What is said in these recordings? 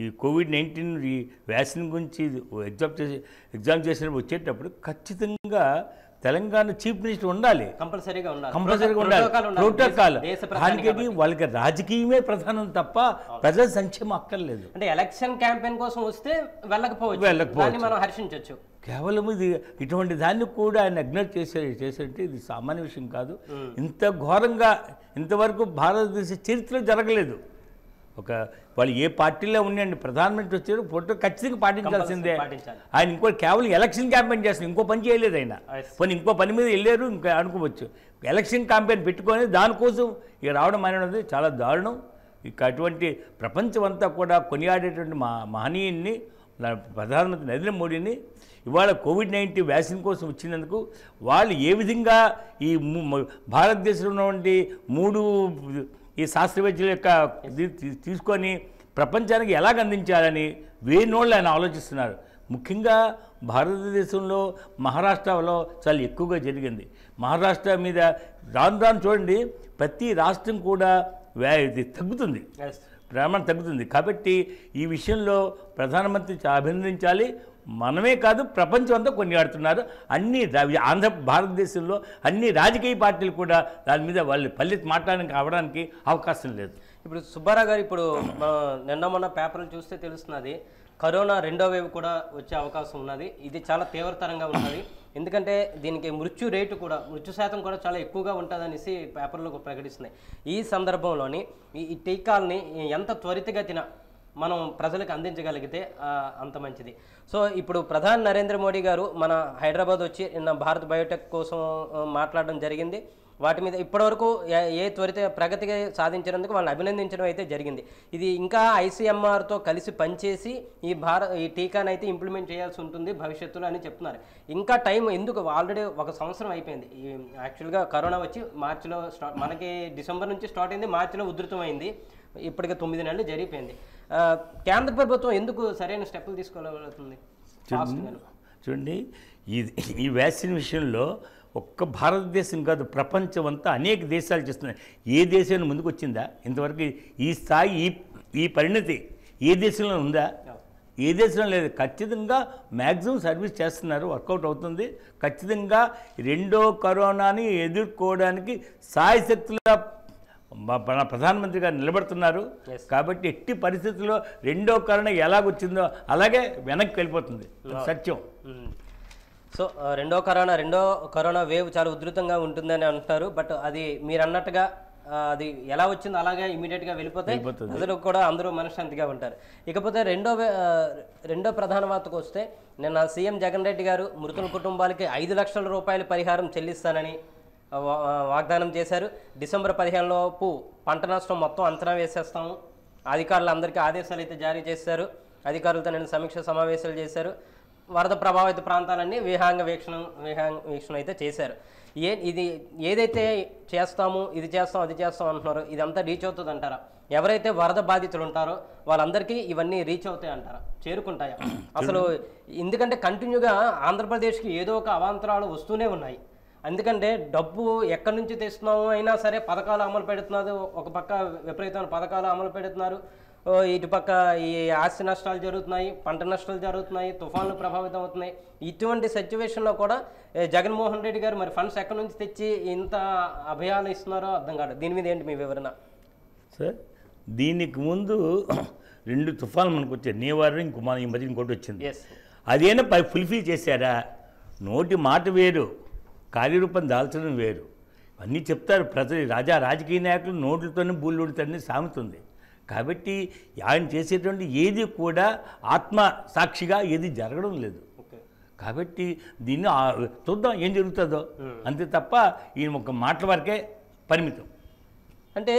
ఈ Covid nineteen ఈ vaccine గురించి ఎగ్జామ్ చేసి ఎగ్జామ్ చేసినప్పుడు వచ్చేటప్పుడు ఖచ్చితంగా తెలంగాణ చీఫ్ మినిస్టర్ ఉండాలి కంపల్సరీగా ఉండాలి ఉండాలి ప్రోటోకాల్ దానికి వాళ్ళకి రాజకీయమే ప్రధానం తప్ప ప్రజల సంక్షేమం అక్కర్లేదు అంటే ఎలక్షన్ క్యాంపెయిన్ కోసం వస్తే వెళ్ళకపోవచ్చు వెళ్ళకపోవచ్చు మనం హర్షించవచ్చు కేవలం ఇది ఇటువంటి దాన్ని కూడా ఆయన అగ్నర్ చేసే చేసేటంటే ఇది సామాన్య విషయం కాదు ఇంత ఘోరంగా ఇంతవరకు భారతదేశ చరిత్ర జరగలేదు ఒక వాళ్ళు ఏ పార్టీలో ఉండండి ప్రధానమంత్రి వచ్చారు ఫోటో ఖచ్చితంగా పాటించాల్సిందే ఆయన ఇంకో కేవలం ఎలక్షన్ క్యాంపెయిన్ చేస్తున్నారు ఇంకో పని చేయలేదు ఆయన పని ఇంకో పని మీద వెళ్ళారు ఇంకా అనుకోవచ్చు ఎలక్షన్ క్యాంపెయిన్ పెట్టుకొని దానికోసం ఇక రావడం అనేది చాలా దారుణం ఇక అటువంటి ప్రపంచమంతా కూడా కొనియాడేటువంటి మా మహనీయుని ప్రధానమంత్రి నరేంద్ర మోడీని ఇవాళ కోవిడ్ నైన్టీన్ వ్యాక్సిన్ కోసం వచ్చినందుకు వాళ్ళు ఏ విధంగా ఈ భారతదేశంలో ఉన్నటువంటి మూడు ఈ శాస్త్రవేత్తల యొక్క తీసుకొని ప్రపంచానికి ఎలాగ అందించాలని వేణోళ్ళు ఆయన ఆలోచిస్తున్నారు ముఖ్యంగా భారతదేశంలో మహారాష్ట్రలో చాలా ఎక్కువగా జరిగింది మహారాష్ట్ర మీద రాను రాను చూడండి ప్రతి రాష్ట్రం కూడా వ్యా ఇది తగ్గుతుంది ప్రేమ తగ్గుతుంది కాబట్టి ఈ విషయంలో ప్రధానమంత్రి అభినందించాలి మనమే కాదు ప్రపంచం అంతా కొనియాడుతున్నారు అన్ని ఆంధ్ర భారతదేశంలో అన్ని రాజకీయ పార్టీలు కూడా దాని మీద వాళ్ళు పల్లె మాట్లాడడానికి అవడానికి అవకాశం లేదు ఇప్పుడు సుబ్బారావు గారు ఇప్పుడు నిన్న మొన్న పేపర్లు చూస్తే తెలుస్తున్నది కరోనా రెండో వేవ్ కూడా వచ్చే అవకాశం ఉన్నది ఇది చాలా తీవ్రతరంగా ఉన్నది ఎందుకంటే దీనికి మృత్యు రేటు కూడా మృత్యు శాతం కూడా చాలా ఎక్కువగా ఉంటుందనేసి పేపర్లో ప్రకటిస్తున్నాయి ఈ సందర్భంలోని ఈ టీకాల్ని ఎంత త్వరితగతిన మనం ప్రజలకు అందించగలిగితే అంత మంచిది సో ఇప్పుడు ప్రధాని నరేంద్ర మోడీ గారు మన హైదరాబాద్ వచ్చి నిన్న భారత్ బయోటెక్ కోసం మాట్లాడడం జరిగింది వాటి మీద ఇప్పటివరకు ఏ త్వరిత ప్రగతి సాధించినందుకు వాళ్ళని అభినందించడం అయితే జరిగింది ఇది ఇంకా ఐసీఎంఆర్తో కలిసి పనిచేసి ఈ భారత్ ఈ టీకాని అయితే ఇంప్లిమెంట్ చేయాల్సి ఉంటుంది భవిష్యత్తులో అని చెప్తున్నారు ఇంకా టైం ఎందుకు ఆల్రెడీ ఒక సంవత్సరం అయిపోయింది ఈ యాక్చువల్గా కరోనా వచ్చి మార్చిలో స్టార్ట్ మనకి డిసెంబర్ నుంచి స్టార్ట్ అయింది మార్చిలో ఉధృతమైంది ఇప్పటికే తొమ్మిది నెలలు జరిగిపోయింది కేంద్ర ప్రభుత్వం ఎందుకు సరైన స్టెప్పులు తీసుకోగలుగుతుంది చూడండి ఈ ఈ వ్యాక్సిన్ విషయంలో ఒక్క భారతదేశం కాదు ప్రపంచం అంతా అనేక దేశాలు చేస్తున్నాయి ఏ దేశం ముందుకు వచ్చిందా ఇంతవరకు ఈ స్థాయి ఈ ఈ పరిణతి ఏ దేశంలో ఉందా ఏ దేశంలో లేదు ఖచ్చితంగా మ్యాక్సిమం సర్వీస్ చేస్తున్నారు వర్కౌట్ అవుతుంది ఖచ్చితంగా రెండో కరోనాని ఎదుర్కోవడానికి సాయశక్తుల మన ప్రధానమంత్రి గారు నిలబడుతున్నారు కాబట్టి ఎట్టి పరిస్థితుల్లో రెండో కరుణ ఎలాగొచ్చిందో అలాగే వెనక్కి వెళ్ళిపోతుంది సత్యం సో hmm. రెండో కరోనా రెండో కరోనా వేవ్ చాలా ఉధృతంగా ఉంటుందని అంటున్నారు బట్ అది మీరు అన్నట్టుగా అది ఎలా వచ్చిందో అలాగే ఇమీడియట్గా వెళ్ళిపోతే అందులో కూడా అందరూ మనశ్శాంతిగా ఉంటారు ఇకపోతే రెండో రెండో ప్రధాన వార్తకు వస్తే నిన్న సీఎం జగన్ రెడ్డి గారు మృతుల కుటుంబాలకి ఐదు లక్షల రూపాయల పరిహారం చెల్లిస్తానని వాగ్దానం చేశారు డిసెంబర్ పదిహేనులోపు పంట నష్టం మొత్తం అంచనా వేసేస్తాము అధికారులందరికీ ఆదేశాలు అయితే జారీ చేశారు అధికారులతో నేను సమీక్ష సమావేశాలు చేశారు వరద ప్రభావిత ప్రాంతాలన్నీ విహాంగ వీక్షణ విహాంగ వీక్షణ అయితే చేశారు ఏ ఇది ఏదైతే చేస్తాము ఇది చేస్తాం అది చేస్తాం అంటున్నారో ఇదంతా రీచ్ అవుతుంది అంటారా ఎవరైతే వరద బాధితులు ఉంటారో వాళ్ళందరికీ ఇవన్నీ రీచ్ అవుతాయి అంటారా చేరుకుంటాయా అసలు ఎందుకంటే కంటిన్యూగా ఆంధ్రప్రదేశ్కి ఏదో ఒక అవాంతరాలు వస్తూనే ఉన్నాయి ఎందుకంటే డబ్బు ఎక్కడి నుంచి తెస్తున్నాము అయినా సరే పథకాలు అమలు పెడుతున్నారు ఒక పక్క విపరీతమైన పథకాలు అమలు పెడుతున్నారు ఇటుపక్క ఈ ఆస్తి నష్టాలు జరుగుతున్నాయి పంట నష్టాలు జరుగుతున్నాయి తుఫాన్లు ప్రభావితం అవుతున్నాయి ఇటువంటి సిచ్యువేషన్లో కూడా జగన్మోహన్ రెడ్డి గారు మరి ఫండ్స్ ఎక్కడి నుంచి తెచ్చి ఇంత అభయాలు ఇస్తున్నారో అర్థం కాదు దీని మీద ఏంటి మీ వివరణ సార్ దీనికి ముందు రెండు తుఫాన్లు మనకు వచ్చాయి నేవారు ఇంకో మన ఈ మధ్య ఇంకోటి వచ్చింది అదేనా ఫుల్ఫిల్ చేశారా నోటి మాట వేరు కార్యరూపం దాల్చడం వేరు అన్నీ చెప్తారు ప్రజలు రాజా రాజకీయ నాయకులు నోట్లతోనే బూళ్ళు సాగుతుంది కాబట్టి ఆయన చేసేటువంటి ఏది కూడా ఆత్మ సాక్షిగా ఏది జరగడం లేదు కాబట్టి దీన్ని చూద్దాం ఏం జరుగుతుందో అంతే తప్ప ఈయన ఒక మాటల వరకే పరిమితం అంటే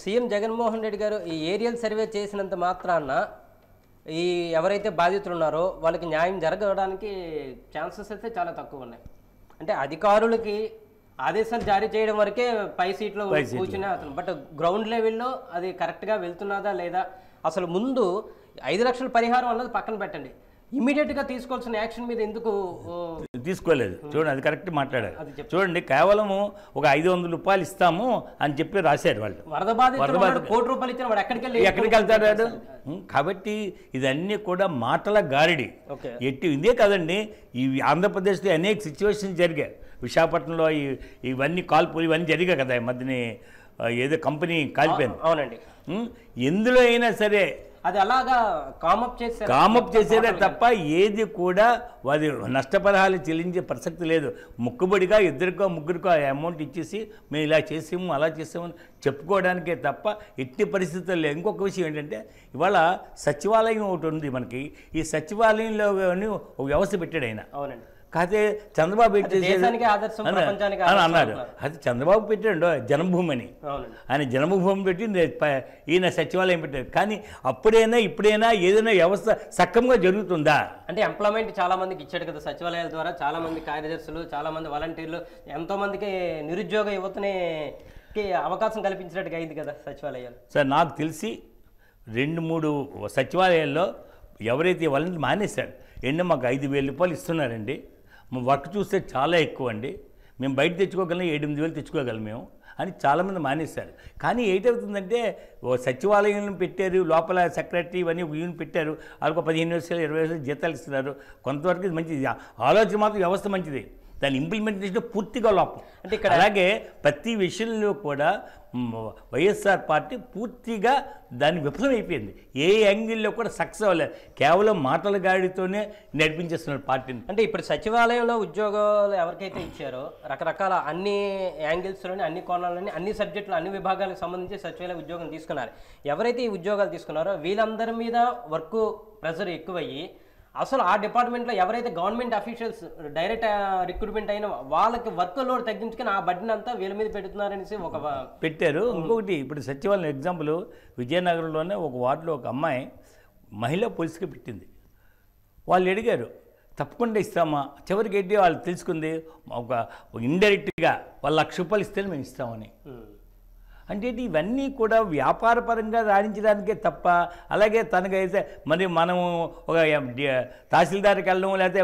సీఎం జగన్మోహన్ రెడ్డి గారు ఈ ఏరియల్ సర్వే చేసినంత మాత్రాన ఈ ఎవరైతే బాధితులు ఉన్నారో వాళ్ళకి న్యాయం జరగడానికి ఛాన్సెస్ అయితే చాలా తక్కువ ఉన్నాయి అంటే అధికారులకి ఆదేశం జారీ చేయడం వరకే పై సీట్లో కూర్చునే అతను బట్ గ్రౌండ్ లెవెల్లో అది కరెక్ట్గా వెళ్తున్నదా లేదా అసలు ముందు ఐదు లక్షల పరిహారం అన్నది పక్కన పెట్టండి ఇమీడియట్గా తీసుకోవాల్సిన యాక్షన్ మీద ఎందుకు తీసుకోలేదు చూడండి అది కరెక్ట్ మాట్లాడారు చూడండి కేవలము ఒక ఐదు వందల రూపాయలు ఇస్తాము అని చెప్పి రాశారు వాళ్ళు వరద బాధ కోటి రూపాయలు ఇచ్చిన వాడు ఎక్కడికి వెళ్ళి ఎక్కడికి వెళ్తాడు కాబట్టి ఇదన్నీ కూడా మాటల గారిడి ఎట్టి ఇదే కదండి ఈ ఆంధ్రప్రదేశ్లో అనేక సిచ్యువేషన్ జరిగాయి విశాఖపట్నంలో ఇవన్నీ కాల్పులు ఇవన్నీ జరిగాయి కదా ఈ మధ్యనే ఏదో కంపెనీ కాలిపోయింది అవునండి ఎందులో అయినా సరే అది అలాగా కామప్ చేసే కామప్ చేసేదే తప్ప ఏది కూడా వారి నష్టపరహాలు చెల్లించే ప్రసక్తి లేదు ముక్కుబడిగా ఇద్దరికో ముగ్గురికో ఆ అమౌంట్ ఇచ్చేసి మేము ఇలా చేసాము అలా చేసాము చెప్పుకోవడానికే తప్ప ఎట్టి పరిస్థితుల్లో ఇంకొక విషయం ఏంటంటే ఇవాళ సచివాలయం ఒకటి ఉంది మనకి ఈ సచివాలయంలో వ్యవస్థ పెట్టాడు ఆయన అవునండి కాకపోతే చంద్రబాబు పెట్టేసి అన్నాడు అది చంద్రబాబు పెట్టాడు జన్మభూమి అని ఆయన జన్మభూమి పెట్టి ఈయన సచివాలయం పెట్టారు కానీ అప్పుడైనా ఇప్పుడైనా ఏదైనా వ్యవస్థ సక్రమంగా జరుగుతుందా అంటే ఎంప్లాయ్మెంట్ చాలా మందికి ఇచ్చాడు కదా సచివాలయాల ద్వారా చాలా మంది కార్యదర్శులు చాలా మంది వాలంటీర్లు ఎంతో మందికి నిరుద్యోగ యువతని అవకాశం కల్పించినట్టుగా అయింది కదా సచివాలయాలు సార్ నాకు తెలిసి రెండు మూడు సచివాలయాల్లో ఎవరైతే వాళ్ళని మానేశారు ఎన్నో మాకు ఐదు వేల రూపాయలు ఇస్తున్నారండి వర్క్ చూస్తే చాలా ఎక్కువ అండి మేము బయట తెచ్చుకోగలం ఎనిమిది వేలు తెచ్చుకోగలం మేము అని చాలామంది మానేశారు కానీ ఏటవుతుందంటే సచివాలయం పెట్టారు లోపల సెక్రటరీ ఇవన్నీ యూని పెట్టారు వాళ్ళకు పదిహేను వేలు ఇరవై వేలు జీతాలు ఇస్తున్నారు కొంతవరకు మంచిది ఆలోచన మాత్రం వ్యవస్థ మంచిది దాని ఇంప్లిమెంటేషన్ పూర్తిగా లోపం అంటే ఇక్కడ అలాగే ప్రతి విషయంలో కూడా వైఎస్ఆర్ పార్టీ పూర్తిగా దాని విఫలమైపోయింది ఏ యాంగిల్లో కూడా సక్సెస్ అవ్వలేదు కేవలం మాటల గాడితోనే నడిపించేస్తున్నారు పార్టీని అంటే ఇప్పుడు సచివాలయంలో ఉద్యోగాలు ఎవరికైతే ఇచ్చారో రకరకాల అన్ని యాంగిల్స్లోని అన్ని కోణాలని అన్ని సబ్జెక్టులు అన్ని విభాగాలకు సంబంధించి సచివాలయ ఉద్యోగం తీసుకున్నారు ఎవరైతే ఈ ఉద్యోగాలు తీసుకున్నారో వీళ్ళందరి మీద వర్క్ ప్రెషర్ ఎక్కువయ్యి అసలు ఆ డిపార్ట్మెంట్లో ఎవరైతే గవర్నమెంట్ అఫీషియల్స్ డైరెక్ట్ రిక్రూట్మెంట్ అయిన వాళ్ళకి వర్క్ లోడ్ తగ్గించుకుని ఆ బడ్డీని అంతా వీళ్ళ మీద పెడుతున్నారనేసి ఒక పెట్టారు ఇంకొకటి ఇప్పుడు సచివాలయం ఎగ్జాంపుల్ విజయనగరంలోనే ఒక వార్డులో ఒక అమ్మాయి మహిళా పోలీసుకి పెట్టింది వాళ్ళు అడిగారు తప్పకుండా ఇస్తామా చివరికి ఏంటి వాళ్ళు తెలుసుకుంది ఒక ఇండైరెక్ట్గా వాళ్ళ లక్ష రూపాయలు ఇస్తే మేము ఇస్తామని అంటే ఇవన్నీ కూడా వ్యాపారపరంగా రాణించడానికే తప్ప అలాగే తనకైతే మరి మనము ఒక తహసీల్దార్కి వెళ్ళడం లేకపోతే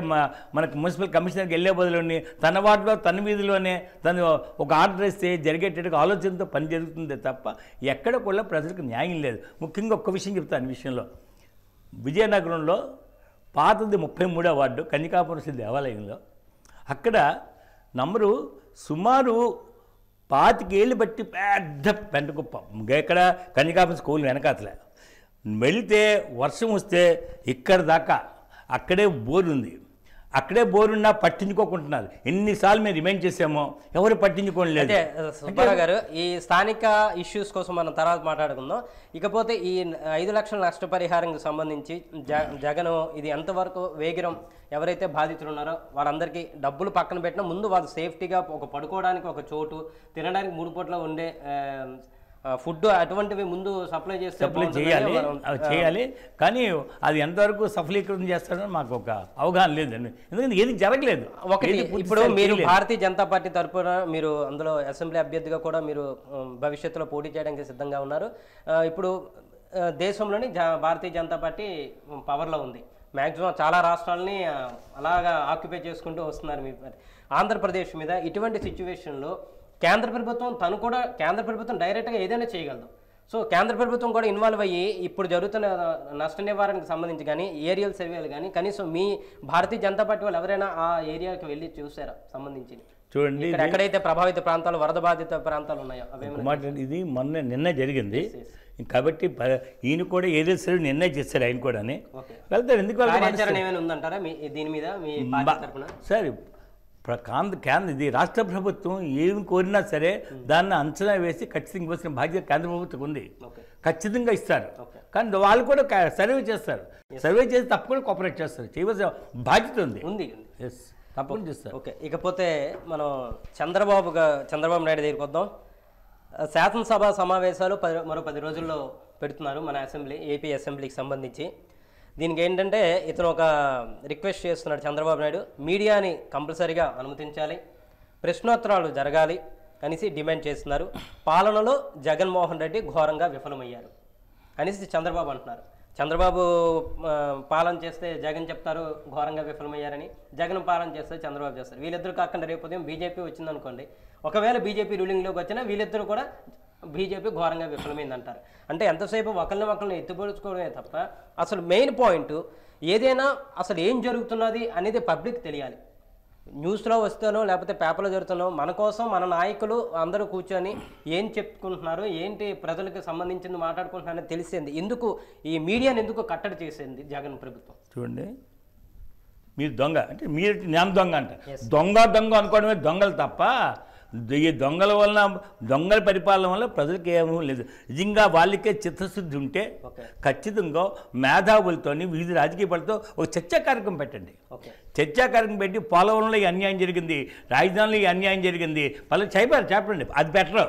మనకు మున్సిపల్ కమిషనర్కి వెళ్ళే బదులుని తన వాటిలో తన వీధిలోనే తను ఒక ఆర్డర్ ఇస్తే జరిగేటట్టుగా ఆలోచనతో పని జరుగుతుంది తప్ప ఎక్కడ కూడా ప్రజలకు న్యాయం లేదు ముఖ్యంగా ఒక్క విషయం చెప్తాను విషయంలో విజయనగరంలో పాతది ముప్పై మూడో వార్డు కన్యకాపురం శ్రీ దేవాలయంలో అక్కడ నంబరు సుమారు పాతికేళ్ళు బట్టి పెద్ద పెంటకుప్ప ఎక్కడ కన్యకాపం స్కూల్ వెనకాతలే వెళితే వర్షం వస్తే ఇక్కడ దాకా అక్కడే బోర్ ఉంది అక్కడే బోరున్నా పట్టించుకోకుంటున్నారు ఎన్నిసార్లు మేము రిమైండ్ చేసామో ఎవరు పట్టించుకోలేదు లేదు సుబ్బారావు గారు ఈ స్థానిక ఇష్యూస్ కోసం మనం తర్వాత మాట్లాడుకుందాం ఇకపోతే ఈ ఐదు లక్షల నష్టపరిహారంకి సంబంధించి జగన్ ఇది ఎంతవరకు వేగిరం ఎవరైతే బాధితులు ఉన్నారో వారందరికీ డబ్బులు పక్కన పెట్టినా ముందు వాళ్ళు సేఫ్టీగా ఒక పడుకోవడానికి ఒక చోటు తినడానికి మూడు పూటలో ఉండే ఫుడ్ అటువంటివి ముందు సప్లై చేస్తే సప్లై చేయాలి చేయాలి కానీ అది ఎంతవరకు సఫలీకృతం చేస్తాడో మాకు ఒక అవగాహన లేదండి ఎందుకంటే ఏది జరగలేదు ఒకటి ఇప్పుడు మీరు భారతీయ జనతా పార్టీ తరఫున మీరు అందులో అసెంబ్లీ అభ్యర్థిగా కూడా మీరు భవిష్యత్తులో పోటీ చేయడానికి సిద్ధంగా ఉన్నారు ఇప్పుడు దేశంలోని భారతీయ జనతా పార్టీ పవర్లో ఉంది మ్యాక్సిమం చాలా రాష్ట్రాలని అలాగా ఆక్యుపై చేసుకుంటూ వస్తున్నారు మీ ఆంధ్రప్రదేశ్ మీద ఇటువంటి సిచ్యువేషన్లో కేంద్ర ప్రభుత్వం తను కూడా కేంద్ర ప్రభుత్వం డైరెక్ట్గా ఏదైనా చేయగలదు సో కేంద్ర ప్రభుత్వం కూడా ఇన్వాల్వ్ అయ్యి ఇప్పుడు జరుగుతున్న నష్ట నివారణకు సంబంధించి కానీ ఏరియల్ సర్వేలు కానీ కనీసం మీ భారతీయ జనతా పార్టీ వాళ్ళు ఎవరైనా ఆ ఏరియాకి వెళ్ళి చూసారా సంబంధించి చూడండి ఎక్కడైతే ప్రభావిత ప్రాంతాలు వరద బాధిత ప్రాంతాలు ఉన్నాయో ఇది మొన్న నిన్న జరిగింది కాబట్టి ఈయన కూడా ఏరియల్ సర్వే నిన్నే చేస్తారు ఆయన కూడా వెళ్తారు ఎందుకు సార్ కాంద కేంద్ర ఇది రాష్ట్ర ప్రభుత్వం ఏమి కోరినా సరే దాన్ని అంచనా వేసి ఖచ్చితంగా ఇవ్వాల్సిన బాధ్యత కేంద్ర ప్రభుత్వం ఉంది ఖచ్చితంగా ఇస్తారు కానీ వాళ్ళు కూడా సర్వే చేస్తారు సర్వే చేసి తప్పకుండా కోఆపరేట్ చేస్తారు చేయవలసిన బాధ్యత ఉంది ఉంది ఎస్ తప్పకుండా చేస్తారు ఓకే ఇకపోతే మనం చంద్రబాబు చంద్రబాబు నాయుడు దగ్గరికి వద్దాం శాసనసభ సమావేశాలు పది మరో పది రోజుల్లో పెడుతున్నారు మన అసెంబ్లీ ఏపీ అసెంబ్లీకి సంబంధించి దీనికి ఏంటంటే ఇతను ఒక రిక్వెస్ట్ చేస్తున్నాడు చంద్రబాబు నాయుడు మీడియాని కంపల్సరీగా అనుమతించాలి ప్రశ్నోత్తరాలు జరగాలి అనేసి డిమాండ్ చేస్తున్నారు పాలనలో జగన్మోహన్ రెడ్డి ఘోరంగా విఫలమయ్యారు అనేసి చంద్రబాబు అంటున్నారు చంద్రబాబు పాలన చేస్తే జగన్ చెప్తారు ఘోరంగా విఫలమయ్యారని జగన్ పాలన చేస్తే చంద్రబాబు చేస్తారు వీళ్ళిద్దరు కాకుండా రేపు ఉదయం బీజేపీ వచ్చిందనుకోండి ఒకవేళ బీజేపీ రూలింగ్లోకి వచ్చినా వీళ్ళిద్దరూ కూడా బీజేపీ ఘోరంగా విఫలమైందంటారు అంటే ఎంతసేపు ఒకరిని ఒకరిని ఎత్తుపరుచుకోవడమే తప్ప అసలు మెయిన్ పాయింట్ ఏదైనా అసలు ఏం జరుగుతున్నది అనేది పబ్లిక్ తెలియాలి న్యూస్లో వస్తేనో లేకపోతే పేపర్లో జరుగుతానో మన కోసం మన నాయకులు అందరూ కూర్చొని ఏం చెప్పుకుంటున్నారు ఏంటి ప్రజలకు సంబంధించింది మాట్లాడుకుంటున్నారని తెలిసింది ఎందుకు ఈ మీడియాని ఎందుకు కట్టడి చేసింది జగన్ ప్రభుత్వం చూడండి మీరు దొంగ అంటే మీరు నేను దొంగ అంటే దొంగ దొంగ అనుకోవడమే దొంగలు తప్ప ఈ దొంగల వలన దొంగల పరిపాలన వల్ల ప్రజలకు ఏమీ లేదు నిజంగా వాళ్ళకే చిత్తశుద్ధి ఉంటే ఖచ్చితంగా మేధావులతోని వివిధ రాజకీయ పార్టీతో ఒక చర్చా కార్యక్రమం పెట్టండి చర్చా కార్యక్రమం పెట్టి పోలవరంలో ఈ అన్యాయం జరిగింది రాజధానిలో ఈ అన్యాయం జరిగింది వాళ్ళు చెప్పారు చెప్పండి అది బెటర్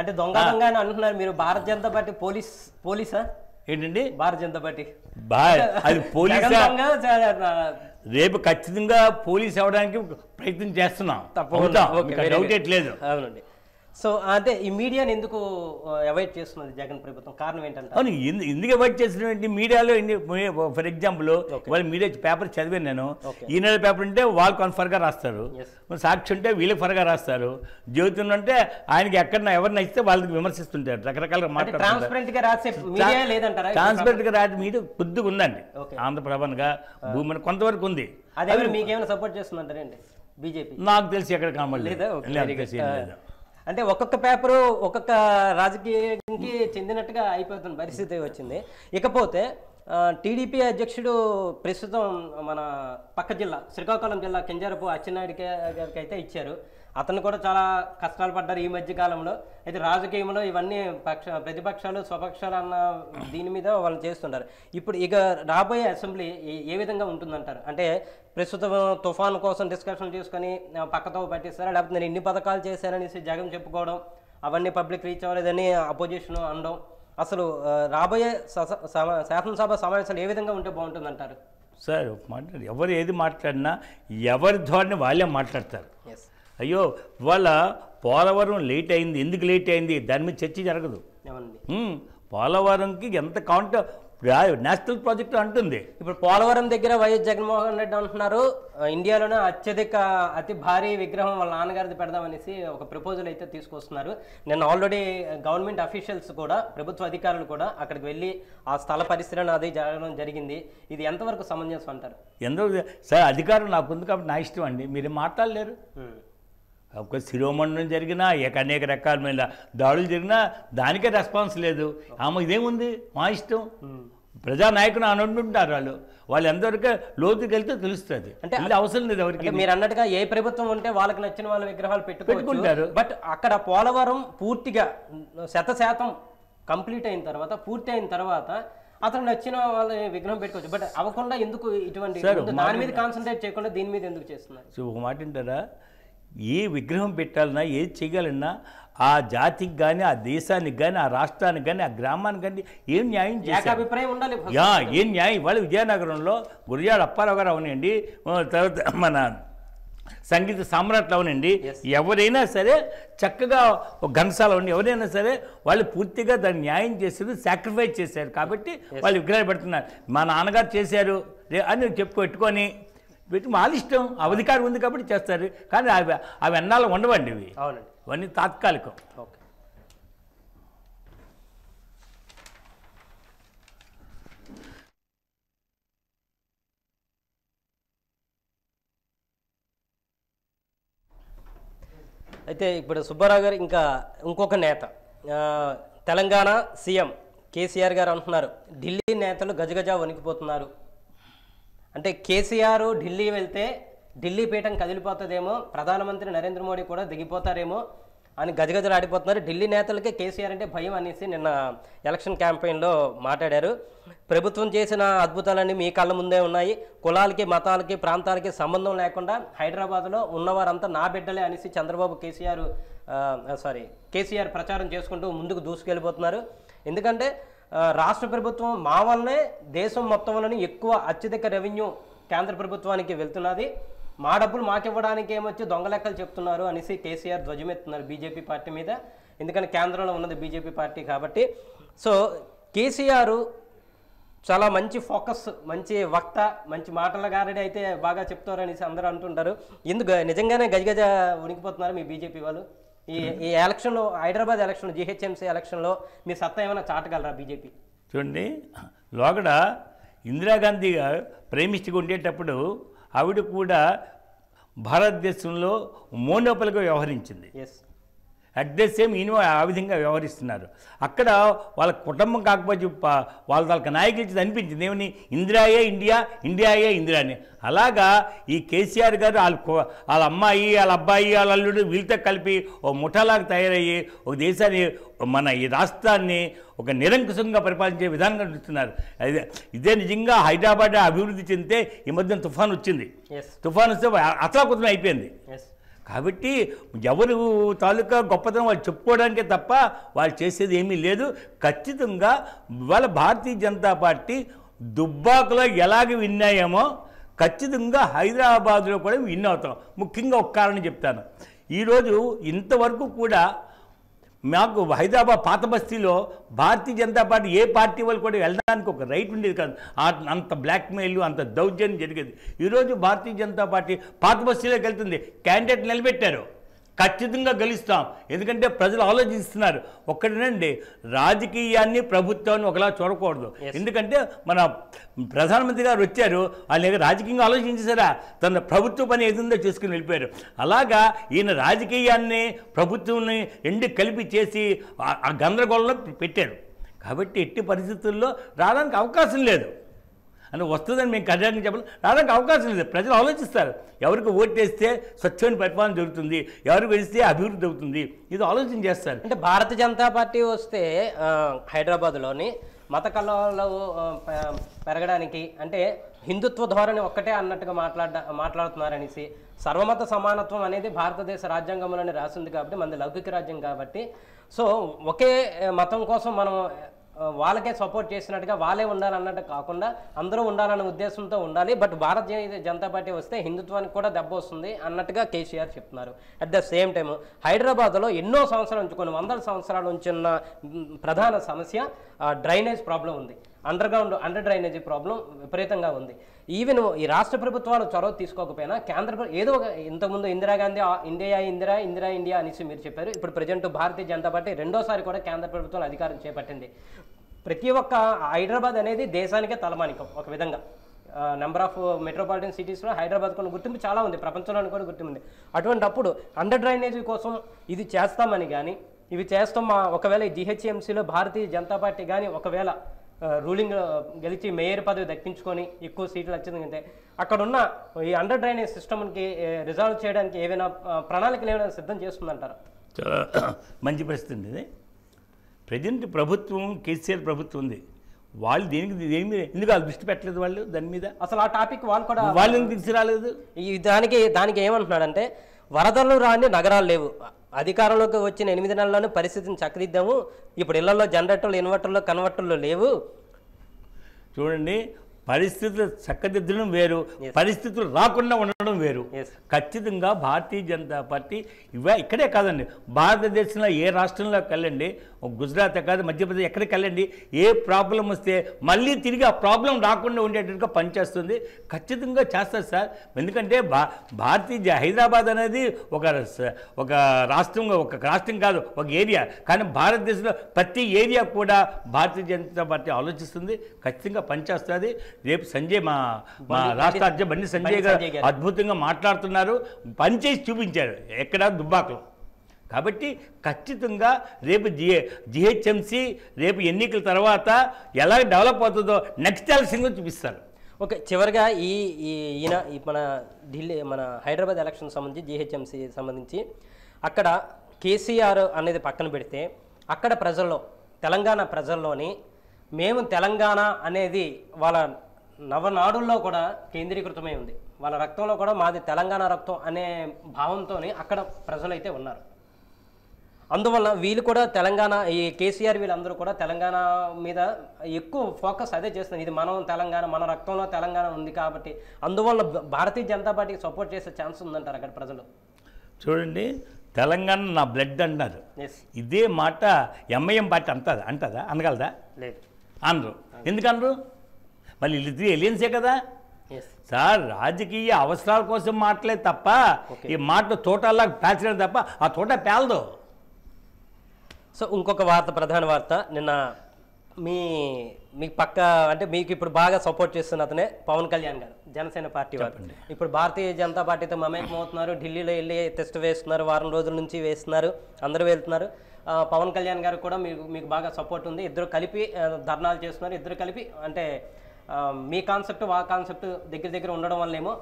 అంటే దొంగ దొంగ అని అనుకున్నారు మీరు భారత జనతా పార్టీ పోలీస్ పోలీసా ఏంటండి భారత జనతా పార్టీ అది పోలీసా రేపు ఖచ్చితంగా పోలీస్ అవ్వడానికి ప్రయత్నం చేస్తున్నాం తప్పకుండా డౌట్ ఎట్లేదు అవునండి సో అదే ఈ మీడియాని ఎందుకు అవాయిడ్ చేస్తున్నది జగన్ ప్రభుత్వం కారణం ఏంటంటే ఎందుకు అవాయిడ్ చేసినటువంటి మీడియాలో ఫర్ ఎగ్జాంపుల్ వాళ్ళు మీడియా పేపర్ చదివాను నేను ఈనాడు పేపర్ ఉంటే వాళ్ళు కొంత ఫర్గా రాస్తారు సాక్షి ఉంటే వీళ్ళు ఫర్గా రాస్తారు జ్యోతిన్ అంటే ఆయనకి ఎక్కడ ఎవరిని ఇస్తే వాళ్ళకి విమర్శిస్తుంటారు రకరకాల ట్రాన్స్పరెంట్ గా రాసి మీడియా కొద్దిగా ఉందండి ఆంధ్రప్రభన్గా భూమి కొంతవరకు ఉంది అదే మీకేమైనా సపోర్ట్ చేస్తుందంటారండి బీజేపీ నాకు తెలిసి ఎక్కడ కామలేదు అంటే ఒక్కొక్క పేపరు ఒక్కొక్క రాజకీయానికి చెందినట్టుగా అయిపోతున్న పరిస్థితి వచ్చింది ఇకపోతే టీడీపీ అధ్యక్షుడు ప్రస్తుతం మన పక్క జిల్లా శ్రీకాకుళం జిల్లా కింజారపు అచ్చెన్నాయుడు గారికి అయితే ఇచ్చారు అతను కూడా చాలా కష్టాలు పడ్డారు ఈ మధ్య కాలంలో అయితే రాజకీయంలో ఇవన్నీ పక్ష ప్రతిపక్షాలు స్వపక్షాలు అన్న దీని మీద వాళ్ళు చేస్తుంటారు ఇప్పుడు ఇక రాబోయే అసెంబ్లీ ఏ విధంగా ఉంటుందంటారు అంటే ప్రస్తుతం తుఫాను కోసం డిస్కషన్ చేసుకొని పక్కతో పట్టిస్తారా లేకపోతే నేను ఇన్ని పథకాలు చేశారనేసి జగన్ చెప్పుకోవడం అవన్నీ పబ్లిక్ రీచ్ అవ్వలేదని అపోజిషన్ అనడం అసలు రాబోయే శాసనసభ సమావేశాలు ఏ విధంగా ఉంటే బాగుంటుందంటారు సార్ మాట్లాడు ఎవరు ఏది మాట్లాడినా ఎవరి ధోరణి వాళ్ళే మాట్లాడతారు అయ్యో వాళ్ళ పోలవరం లేట్ అయింది ఎందుకు లేట్ అయింది దాని మీద చర్చ జరగదు పోలవరంకి ఎంత కాంట నేషనల్ ప్రాజెక్ట్ అంటుంది ఇప్పుడు పోలవరం దగ్గర వైఎస్ జగన్మోహన్ రెడ్డి అంటున్నారు ఇండియాలోనే అత్యధిక అతి భారీ విగ్రహం వాళ్ళ నాన్నగారిది పెడదామనేసి ఒక ప్రపోజల్ అయితే తీసుకొస్తున్నారు నేను ఆల్రెడీ గవర్నమెంట్ అఫీషియల్స్ కూడా ప్రభుత్వ అధికారులు కూడా అక్కడికి వెళ్ళి ఆ స్థల పరిశీలన అది జరగడం జరిగింది ఇది ఎంతవరకు సమంజసం అంటారు ఎంతవరకు సార్ అధికారం నాకు ఉంది కాబట్టి నా ఇష్టం అండి మీరు మాట్లాడలేరు ఒక శిరోమండలం జరిగినా అనేక రకాలమైన దాడులు జరిగినా దానికే రెస్పాన్స్ లేదు ఆమె ఇదేముంది మా ఇష్టం ప్రజానాయకులు అని అంటుంటారు వాళ్ళు వాళ్ళు ఎంతవరకు లోతుకి వెళ్తే తెలుస్తుంది అంటే అవసరం లేదు ఎవరికి మీరు అన్నట్టుగా ఏ ప్రభుత్వం ఉంటే వాళ్ళకి నచ్చిన వాళ్ళ విగ్రహాలు పెట్టుకుంటారు బట్ అక్కడ పోలవరం పూర్తిగా శత శాతం కంప్లీట్ అయిన తర్వాత పూర్తి అయిన తర్వాత అతను నచ్చిన వాళ్ళ విగ్రహం పెట్టుకోవచ్చు బట్ అవ్వకుండా ఎందుకు ఇటువంటి దాని మీద కాన్సన్ట్రేట్ చేయకుండా దీని మీద ఎందుకు చేస్తున్నారు ఒక మాట ఏ విగ్రహం పెట్టాలన్నా ఏది చేయాలన్నా ఆ జాతికి కానీ ఆ దేశానికి కానీ ఆ రాష్ట్రానికి కానీ ఆ గ్రామానికి కానీ ఏం న్యాయం చేశారు ఉండాలి యా ఏం న్యాయం ఇవాళ విజయనగరంలో గురజాడ అప్పారావు గారు అవనండి తర్వాత మన సంగీత సామ్రాట్లు అవనండి ఎవరైనా సరే చక్కగా ఘనసాల ఉండి ఎవరైనా సరే వాళ్ళు పూర్తిగా దాన్ని న్యాయం చేసేది సాక్రిఫైస్ చేశారు కాబట్టి వాళ్ళు విగ్రహాలు పెడుతున్నారు మా నాన్నగారు చేశారు అని చెప్పుకొట్టుకొని పెట్టి వాళ్ళు ఇష్టం అవధికారం ఉంది కాబట్టి చేస్తారు కానీ అవి అవి అన్నాలు ఉండవండి ఇవి అవునండి ఇవన్నీ తాత్కాలికం ఓకే అయితే ఇప్పుడు సుబ్బారావు గారు ఇంకా ఇంకొక నేత తెలంగాణ సీఎం కేసీఆర్ గారు అంటున్నారు ఢిల్లీ నేతలు గజగజ వణికిపోతున్నారు అంటే కేసీఆర్ ఢిల్లీ వెళ్తే ఢిల్లీ పీఠం కదిలిపోతుందేమో ప్రధానమంత్రి నరేంద్ర మోడీ కూడా దిగిపోతారేమో అని గజగజలు ఆడిపోతున్నారు ఢిల్లీ నేతలకి కేసీఆర్ అంటే భయం అనేసి నిన్న ఎలక్షన్ క్యాంపెయిన్లో మాట్లాడారు ప్రభుత్వం చేసిన అద్భుతాలన్నీ మీ కళ్ళ ముందే ఉన్నాయి కులాలకి మతాలకి ప్రాంతాలకి సంబంధం లేకుండా హైదరాబాద్లో ఉన్నవారంతా నా బిడ్డలే అనేసి చంద్రబాబు కేసీఆర్ సారీ కేసీఆర్ ప్రచారం చేసుకుంటూ ముందుకు దూసుకెళ్ళిపోతున్నారు ఎందుకంటే రాష్ట్ర ప్రభుత్వం మా వల్లనే దేశం మొత్తంలోని ఎక్కువ అత్యధిక రెవెన్యూ కేంద్ర ప్రభుత్వానికి వెళ్తున్నది మా డబ్బులు మాకివ్వడానికి ఏమొచ్చి దొంగలెక్కలు చెప్తున్నారు అనేసి కేసీఆర్ ధ్వజమెత్తున్నారు బీజేపీ పార్టీ మీద ఎందుకని కేంద్రంలో ఉన్నది బీజేపీ పార్టీ కాబట్టి సో కేసీఆర్ చాలా మంచి ఫోకస్ మంచి వక్త మంచి మాటల గారడి అయితే బాగా చెప్తారు అనేసి అందరూ అంటుంటారు ఎందుకు నిజంగానే గజగజ ఉనికిపోతున్నారు మీ బీజేపీ వాళ్ళు ఈ ఈ ఎలక్షన్లో హైదరాబాద్ ఎలక్షన్ జిహెచ్ఎంసీ ఎలక్షన్లో మీరు సత్తా ఏమైనా చాటగలరా బీజేపీ చూడండి లోగడ ఇందిరాగాంధీ గారు ప్రేమిష్టిగా ఉండేటప్పుడు ఆవిడ కూడా భారతదేశంలో మోనోపల్గా వ్యవహరించింది ఎస్ అట్ ద సేమ్ ఈయన ఆ విధంగా వ్యవహరిస్తున్నారు అక్కడ వాళ్ళ కుటుంబం కాకపోతే వాళ్ళ వాళ్ళకి నాయకులు అనిపించింది ఏమని ఇందిరాయే ఇండియా ఇండియాయే ఇందిరా అని అలాగా ఈ కేసీఆర్ గారు వాళ్ళ వాళ్ళ అమ్మాయి వాళ్ళ అబ్బాయి వాళ్ళ అల్లుడు వీళ్ళతో కలిపి ఓ ముఠాలాగా తయారయ్యి ఒక దేశాన్ని మన ఈ రాష్ట్రాన్ని ఒక నిరంకుశంగా పరిపాలించే విధానంగా చూస్తున్నారు అదే ఇదే నిజంగా హైదరాబాద్ అభివృద్ధి చెందితే ఈ మధ్యన తుఫాన్ వచ్చింది తుఫాన్ వస్తే అతలాకుతలం అయిపోయింది కాబట్టి ఎవరు తాలూకా గొప్పతనం వాళ్ళు చెప్పుకోవడానికే తప్ప వాళ్ళు చేసేది ఏమీ లేదు ఖచ్చితంగా వాళ్ళ భారతీయ జనతా పార్టీ దుబ్బాకలో ఎలాగ విన్నాయేమో ఖచ్చితంగా హైదరాబాద్లో కూడా విన్ అవుతాం ముఖ్యంగా ఒక కారణం చెప్తాను ఈరోజు ఇంతవరకు కూడా మాకు హైదరాబాద్ పాత బస్తీలో భారతీయ జనతా పార్టీ ఏ పార్టీ వాళ్ళు కూడా వెళ్ళడానికి ఒక రైట్ ఉండేది కాదు అంత బ్లాక్మెయిల్ అంత దౌర్జన్యం జరిగేది ఈరోజు భారతీయ జనతా పార్టీ పాత బస్తీలోకి వెళ్తుంది క్యాండిడేట్ నిలబెట్టారు ఖచ్చితంగా గెలుస్తాం ఎందుకంటే ప్రజలు ఆలోచిస్తున్నారు ఒక్కటేనండి రాజకీయాన్ని ప్రభుత్వాన్ని ఒకలా చూడకూడదు ఎందుకంటే మన ప్రధానమంత్రి గారు వచ్చారు వాళ్ళు రాజకీయంగా ఆలోచించేసారా తన ప్రభుత్వ పని ఏదిందో చేసుకుని వెళ్ళిపోయారు అలాగా ఈయన రాజకీయాన్ని ప్రభుత్వాన్ని ఎండి కలిపి చేసి ఆ గందరగోళంలో పెట్టారు కాబట్టి ఎట్టి పరిస్థితుల్లో రావడానికి అవకాశం లేదు అని వస్తుందని మేము కర్ణాటక చెప్పాలి రావడానికి అవకాశం లేదు ప్రజలు ఆలోచిస్తారు ఎవరికి ఓటేస్తే స్వచ్ఛమైన పరిపాలన జరుగుతుంది ఎవరికి వెళితే అభివృద్ధి అవుతుంది ఇది ఆలోచన చేస్తారు అంటే భారత జనతా పార్టీ వస్తే హైదరాబాద్లోని మత కళలో పెరగడానికి అంటే హిందుత్వ ధోరణి ఒక్కటే అన్నట్టుగా మాట్లాడ మాట్లాడుతున్నారనేసి సర్వమత సమానత్వం అనేది భారతదేశ రాజ్యాంగంలోనే రాసింది కాబట్టి మంది లౌకిక రాజ్యం కాబట్టి సో ఒకే మతం కోసం మనం వాళ్ళకే సపోర్ట్ చేసినట్టుగా వాళ్ళే ఉండాలన్నట్టు కాకుండా అందరూ ఉండాలనే ఉద్దేశంతో ఉండాలి బట్ భారతీయ జనతా పార్టీ వస్తే హిందుత్వానికి కూడా దెబ్బ వస్తుంది అన్నట్టుగా కేసీఆర్ చెప్తున్నారు అట్ ద సేమ్ టైం హైదరాబాద్లో ఎన్నో సంవత్సరాల నుంచి కొన్ని వందల సంవత్సరాల నుంచి ఉన్న ప్రధాన సమస్య డ్రైనేజ్ ప్రాబ్లం ఉంది underground under drainage problem విపరీతంగా ఉంది ఈవెన్ ఈ రాష్ట్ర ప్రభుత్వాలు చొరవ తీసుకోకపోయినా కేంద్ర ఏదో ఒక ఇంతకుముందు ఇందిరాగాంధీ ఇండియా ఇందిరా ఇందిరా ఇండియా అనేసి మీరు చెప్పారు ఇప్పుడు ప్రజెంట్ భారతీయ జనతా పార్టీ రెండోసారి కూడా కేంద్ర ప్రభుత్వం అధికారం చేపట్టింది ప్రతి ఒక్క హైదరాబాద్ అనేది దేశానికే తలమానికం ఒక విధంగా నెంబర్ ఆఫ్ మెట్రోపాలిటన్ సిటీస్లో హైదరాబాద్ కొన్ని గుర్తింపు చాలా ఉంది ప్రపంచంలోని కూడా గుర్తింపు ఉంది అటువంటి అప్పుడు అండర్ డ్రైనేజీ కోసం ఇది చేస్తామని కానీ ఇవి చేస్తాం ఒకవేళ జిహెచ్ఎంసీలో భారతీయ జనతా పార్టీ కానీ ఒకవేళ రూలింగ్ గెలిచి మేయర్ పదవి దక్కించుకొని ఎక్కువ సీట్లు వచ్చింది అక్కడ అక్కడున్న ఈ అండర్ డ్రైనేజ్ సిస్టమ్కి రిజాల్వ్ చేయడానికి ఏవైనా ప్రణాళికలు ఏమైనా సిద్ధం చేస్తుందంటారా చాలా మంచి పరిస్థితి ఇది ప్రజెంట్ ప్రభుత్వం కేసీఆర్ ప్రభుత్వం ఉంది వాళ్ళు దేనికి దేని మీద ఎందుకు వాళ్ళు దృష్టి పెట్టలేదు వాళ్ళు దాని మీద అసలు ఆ టాపిక్ వాళ్ళు కూడా వాళ్ళు తీసుకురాలేదు ఈ దానికి దానికి ఏమంటున్నాడంటే వరదలు రాని నగరాలు లేవు అధికారంలోకి వచ్చిన ఎనిమిది నెలల్లోనే పరిస్థితిని చక్కదిద్దాము ఇప్పుడు ఇళ్లలో జనరేటర్లు ఇన్వర్టర్లు కన్వర్టర్లు లేవు చూడండి పరిస్థితులు చక్కదిద్దడం వేరు పరిస్థితులు రాకుండా ఉండడం వేరు ఖచ్చితంగా భారతీయ జనతా పార్టీ ఇవే ఇక్కడే కాదండి భారతదేశంలో ఏ రాష్ట్రంలోకి వెళ్ళండి గుజరాత్ కాదు మధ్యప్రదేశ్ ఎక్కడికి వెళ్ళండి ఏ ప్రాబ్లం వస్తే మళ్ళీ తిరిగి ఆ ప్రాబ్లం రాకుండా ఉండేటట్టుగా పనిచేస్తుంది ఖచ్చితంగా చేస్తారు సార్ ఎందుకంటే భా భారతీయ హైదరాబాద్ అనేది ఒక ఒక రాష్ట్రం ఒక రాష్ట్రం కాదు ఒక ఏరియా కానీ భారతదేశంలో ప్రతి ఏరియా కూడా భారతీయ జనతా పార్టీ ఆలోచిస్తుంది ఖచ్చితంగా పనిచేస్తుంది రేపు సంజయ్ మా మా రాష్ట్ర అధ్యక్ష బండి సంజయ్ గారు అద్భుతంగా మాట్లాడుతున్నారు పనిచేసి చూపించారు ఎక్కడ దుబ్బాకలో కాబట్టి ఖచ్చితంగా రేపు జిహె జిహెచ్ఎంసీ రేపు ఎన్నికల తర్వాత ఎలా డెవలప్ అవుతుందో నెక్స్ట్ ఎలక్షన్లో చూపిస్తారు ఓకే చివరిగా ఈ ఈయన మన ఢిల్లీ మన హైదరాబాద్ ఎలక్షన్ సంబంధించి జిహెచ్ఎంసీ సంబంధించి అక్కడ కేసీఆర్ అనేది పక్కన పెడితే అక్కడ ప్రజల్లో తెలంగాణ ప్రజల్లోని మేము తెలంగాణ అనేది వాళ్ళ నవనాడుల్లో కూడా కేంద్రీకృతమై ఉంది వాళ్ళ రక్తంలో కూడా మాది తెలంగాణ రక్తం అనే భావంతో అక్కడ ప్రజలైతే ఉన్నారు అందువల్ల వీళ్ళు కూడా తెలంగాణ ఈ కేసీఆర్ వీళ్ళందరూ కూడా తెలంగాణ మీద ఎక్కువ ఫోకస్ అదే చేస్తున్నారు ఇది మనం తెలంగాణ మన రక్తంలో తెలంగాణ ఉంది కాబట్టి అందువల్ల భారతీయ జనతా పార్టీకి సపోర్ట్ చేసే ఛాన్స్ ఉందంటారు అక్కడ ప్రజలు చూడండి తెలంగాణ నా బ్లడ్ అంటారు ఇదే మాట ఎంఐఎం పార్టీ అంటదా అంటుందా అనగలదా లేదు అనరు ఎందుకు మళ్ళీ వీళ్ళిద్దరు ఎలియన్సే కదా సార్ రాజకీయ అవసరాల కోసం మాట్లాడే తప్ప ఈ మాటలు తోటలా పేల్చలేదు తప్ప ఆ తోట పేలదు సో ఇంకొక వార్త ప్రధాన వార్త నిన్న మీ మీ పక్క అంటే మీకు ఇప్పుడు బాగా సపోర్ట్ చేస్తున్న అతనే పవన్ కళ్యాణ్ గారు జనసేన పార్టీ వారు ఇప్పుడు భారతీయ జనతా పార్టీతో అవుతున్నారు ఢిల్లీలో వెళ్ళి టెస్ట్ వేస్తున్నారు వారం రోజుల నుంచి వేస్తున్నారు అందరూ వెళ్తున్నారు పవన్ కళ్యాణ్ గారు కూడా మీకు మీకు బాగా సపోర్ట్ ఉంది ఇద్దరు కలిపి ధర్నాలు చేస్తున్నారు ఇద్దరు కలిపి అంటే మీ కాన్సెప్ట్ వా కాన్సెప్ట్ దగ్గర దగ్గర ఉండడం వల్లేమో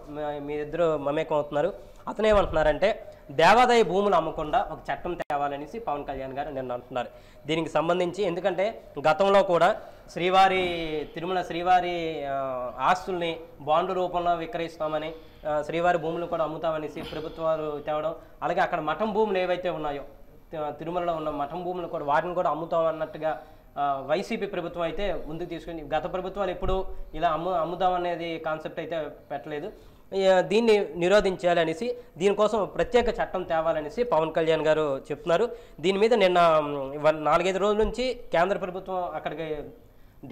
మీరిద్దరు మమేకం అవుతున్నారు అతనేమంటున్నారంటే దేవాదాయ భూములు అమ్మకుండా ఒక చట్టం తేవాలనేసి పవన్ కళ్యాణ్ గారు నిన్న అంటున్నారు దీనికి సంబంధించి ఎందుకంటే గతంలో కూడా శ్రీవారి తిరుమల శ్రీవారి ఆస్తుల్ని బాండ్ల రూపంలో విక్రయిస్తామని శ్రీవారి భూములు కూడా అమ్ముతామనేసి ప్రభుత్వాలు తేవడం అలాగే అక్కడ మఠం భూములు ఏవైతే ఉన్నాయో తిరుమలలో ఉన్న మఠం భూములు కూడా వాటిని కూడా అమ్ముతామన్నట్టుగా వైసీపీ ప్రభుత్వం అయితే ముందుకు తీసుకుని గత ప్రభుత్వాలు ఎప్పుడు ఇలా అమ్ము అమ్ముదాం అనేది కాన్సెప్ట్ అయితే పెట్టలేదు దీన్ని నిరోధించాలనేసి దీనికోసం ప్రత్యేక చట్టం తేవాలనేసి పవన్ కళ్యాణ్ గారు చెప్తున్నారు దీని మీద నిన్న నాలుగైదు రోజుల నుంచి కేంద్ర ప్రభుత్వం అక్కడికి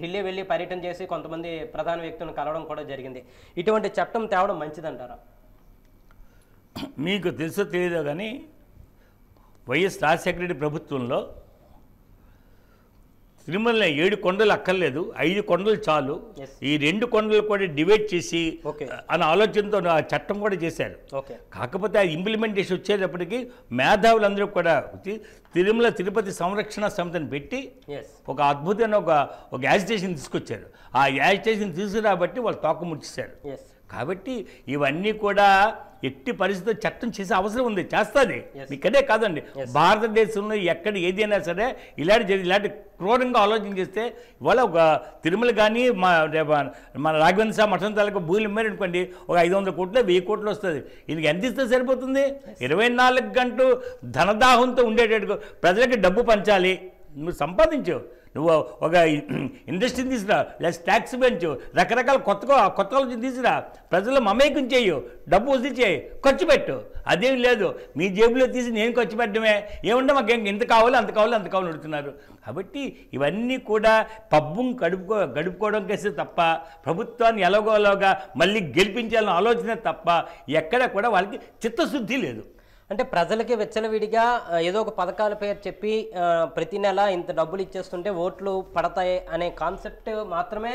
ఢిల్లీ వెళ్ళి పర్యటన చేసి కొంతమంది ప్రధాన వ్యక్తులను కలవడం కూడా జరిగింది ఇటువంటి చట్టం తేవడం మంచిదంటారా మీకు తెలుసు తెలియదు కానీ వైఎస్ రాజశేఖర రెడ్డి ప్రభుత్వంలో తిరుమల ఏడు కొండలు అక్కర్లేదు ఐదు కొండలు చాలు ఈ రెండు కొండలు కూడా డివైడ్ చేసి అనే ఆలోచనతో ఆ చట్టం కూడా చేశారు కాకపోతే ఆ ఇంప్లిమెంటేషన్ వచ్చేటప్పటికి మేధావులందరూ కూడా తిరుమల తిరుపతి సంరక్షణ సమితిని పెట్టి ఒక అద్భుతమైన ఒక ఒక యాజిటేషన్ తీసుకొచ్చారు ఆ యాజిటేషన్ తీసుకురాబట్టి వాళ్ళు తోక ముడిచేశారు కాబట్టి ఇవన్నీ కూడా ఎట్టి పరిస్థితి చట్టం చేసే అవసరం ఉంది చేస్తుంది ఇక్కడే కాదండి భారతదేశంలో ఎక్కడ ఏదైనా సరే ఇలాంటి ఇలాంటి క్రూరంగా ఆలోచన చేస్తే ఇవాళ ఒక తిరుమల కానీ మా మన రాఘవేంద్ర సా మఠం తాలూకు భూమి మేరనుకోండి ఒక ఐదు వందల కోట్లు వెయ్యి కోట్లు వస్తుంది ఇది ఎంత ఇస్తే సరిపోతుంది ఇరవై నాలుగు గంటలు ధనదాహంతో ఉండేటట్టు ప్రజలకి డబ్బు పంచాలి నువ్వు సంపాదించావు నువ్వు ఒక ఇండస్ట్రీని తీసుకురా లేదా ట్యాక్స్ పెంచు రకరకాల కొత్త కొత్త ఆలోచన తీసుకురా ప్రజలు మమేకం చేయు డబ్బు వసూలు చేయి ఖర్చు పెట్టు అదేం లేదు మీ జేబులో తీసి నేను ఖర్చు పెట్టడమే ఏముంటే మాకు ఇంత కావాలి అంత కావాలి అంత కావాలి అడుగుతున్నారు కాబట్టి ఇవన్నీ కూడా పబ్బు గడుపుకో గడుపుకోవడం కేసే తప్ప ప్రభుత్వాన్ని ఎలాగోలాగా మళ్ళీ గెలిపించాలని ఆలోచన తప్ప ఎక్కడ కూడా వాళ్ళకి చిత్తశుద్ధి లేదు అంటే ప్రజలకి వెచ్చలవిడిగా ఏదో ఒక పథకాల పేరు చెప్పి ప్రతి నెల ఇంత డబ్బులు ఇచ్చేస్తుంటే ఓట్లు పడతాయి అనే కాన్సెప్ట్ మాత్రమే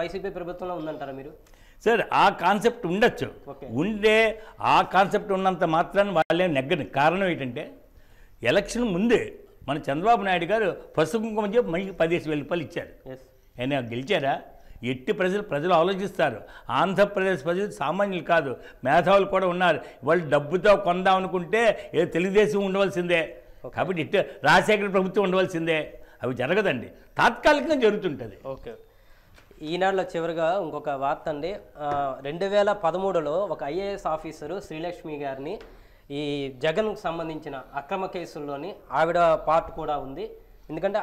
వైసీపీ ప్రభుత్వంలో ఉందంటారా మీరు సార్ ఆ కాన్సెప్ట్ ఉండొచ్చు ఉండే ఆ కాన్సెప్ట్ ఉన్నంత మాత్రాన్ని వాళ్ళే నెగ్గని కారణం ఏంటంటే ఎలక్షన్ ముందే మన చంద్రబాబు నాయుడు గారు పసుపు కుంకుమ చెప్పి మళ్ళీ పదిహేను వేల రూపాయలు ఇచ్చారు ఆయన గెలిచారా ఎట్టి ప్రజలు ప్రజలు ఆలోచిస్తారు ఆంధ్రప్రదేశ్ ప్రజలు సామాన్యులు కాదు మేధావులు కూడా ఉన్నారు వాళ్ళు డబ్బుతో కొందాం అనుకుంటే ఏ తెలుగుదేశం ఉండవలసిందే కాబట్టి ఇట్టు రాజశేఖర ప్రభుత్వం ఉండవలసిందే అవి జరగదండి తాత్కాలికంగా జరుగుతుంటుంది ఓకే ఈనాడులో చివరిగా ఇంకొక వార్త అండి రెండు వేల పదమూడులో ఒక ఐఏఎస్ ఆఫీసరు శ్రీలక్ష్మి గారిని ఈ జగన్కు సంబంధించిన అక్రమ కేసుల్లోని ఆవిడ పార్ట్ కూడా ఉంది ఎందుకంటే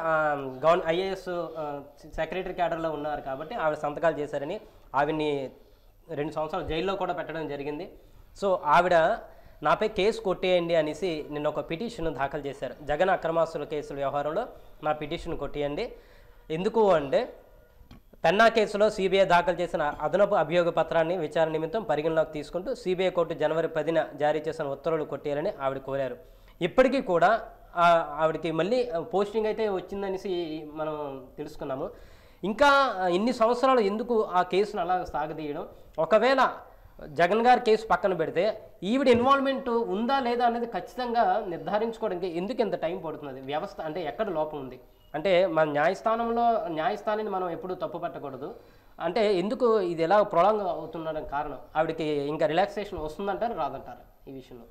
గవర్న ఐఏఎస్ సెక్రటరీ క్యాడర్లో ఉన్నారు కాబట్టి ఆవిడ సంతకాలు చేశారని ఆవిడ్ని రెండు సంవత్సరాలు జైల్లో కూడా పెట్టడం జరిగింది సో ఆవిడ నాపై కేసు కొట్టేయండి అనేసి నేను ఒక పిటిషన్ దాఖలు చేశారు జగన్ అక్రమాస్తుల కేసుల వ్యవహారంలో నా పిటిషన్ కొట్టేయండి ఎందుకు అంటే పెన్నా కేసులో సిబిఐ దాఖలు చేసిన అదనపు అభియోగ పత్రాన్ని విచారణ నిమిత్తం పరిగణలోకి తీసుకుంటూ సిబిఐ కోర్టు జనవరి పదిన జారీ చేసిన ఉత్తర్వులు కొట్టేయాలని ఆవిడ కోరారు ఇప్పటికీ కూడా ఆవిడకి మళ్ళీ పోస్టింగ్ అయితే వచ్చిందనేసి మనం తెలుసుకున్నాము ఇంకా ఎన్ని సంవత్సరాలు ఎందుకు ఆ కేసును అలా సాగదీయడం ఒకవేళ జగన్ గారి కేసు పక్కన పెడితే ఈవిడ ఇన్వాల్వ్మెంట్ ఉందా లేదా అనేది ఖచ్చితంగా నిర్ధారించుకోవడానికి ఎందుకు ఇంత టైం పడుతుంది వ్యవస్థ అంటే ఎక్కడ లోపం ఉంది అంటే మన న్యాయస్థానంలో న్యాయస్థానాన్ని మనం ఎప్పుడూ తప్పు పట్టకూడదు అంటే ఎందుకు ఇది ఎలా ప్రొలాంగ్ అవుతుండడం కారణం ఆవిడకి ఇంకా రిలాక్సేషన్ వస్తుందంటారు రాదంటారు ఈ విషయంలో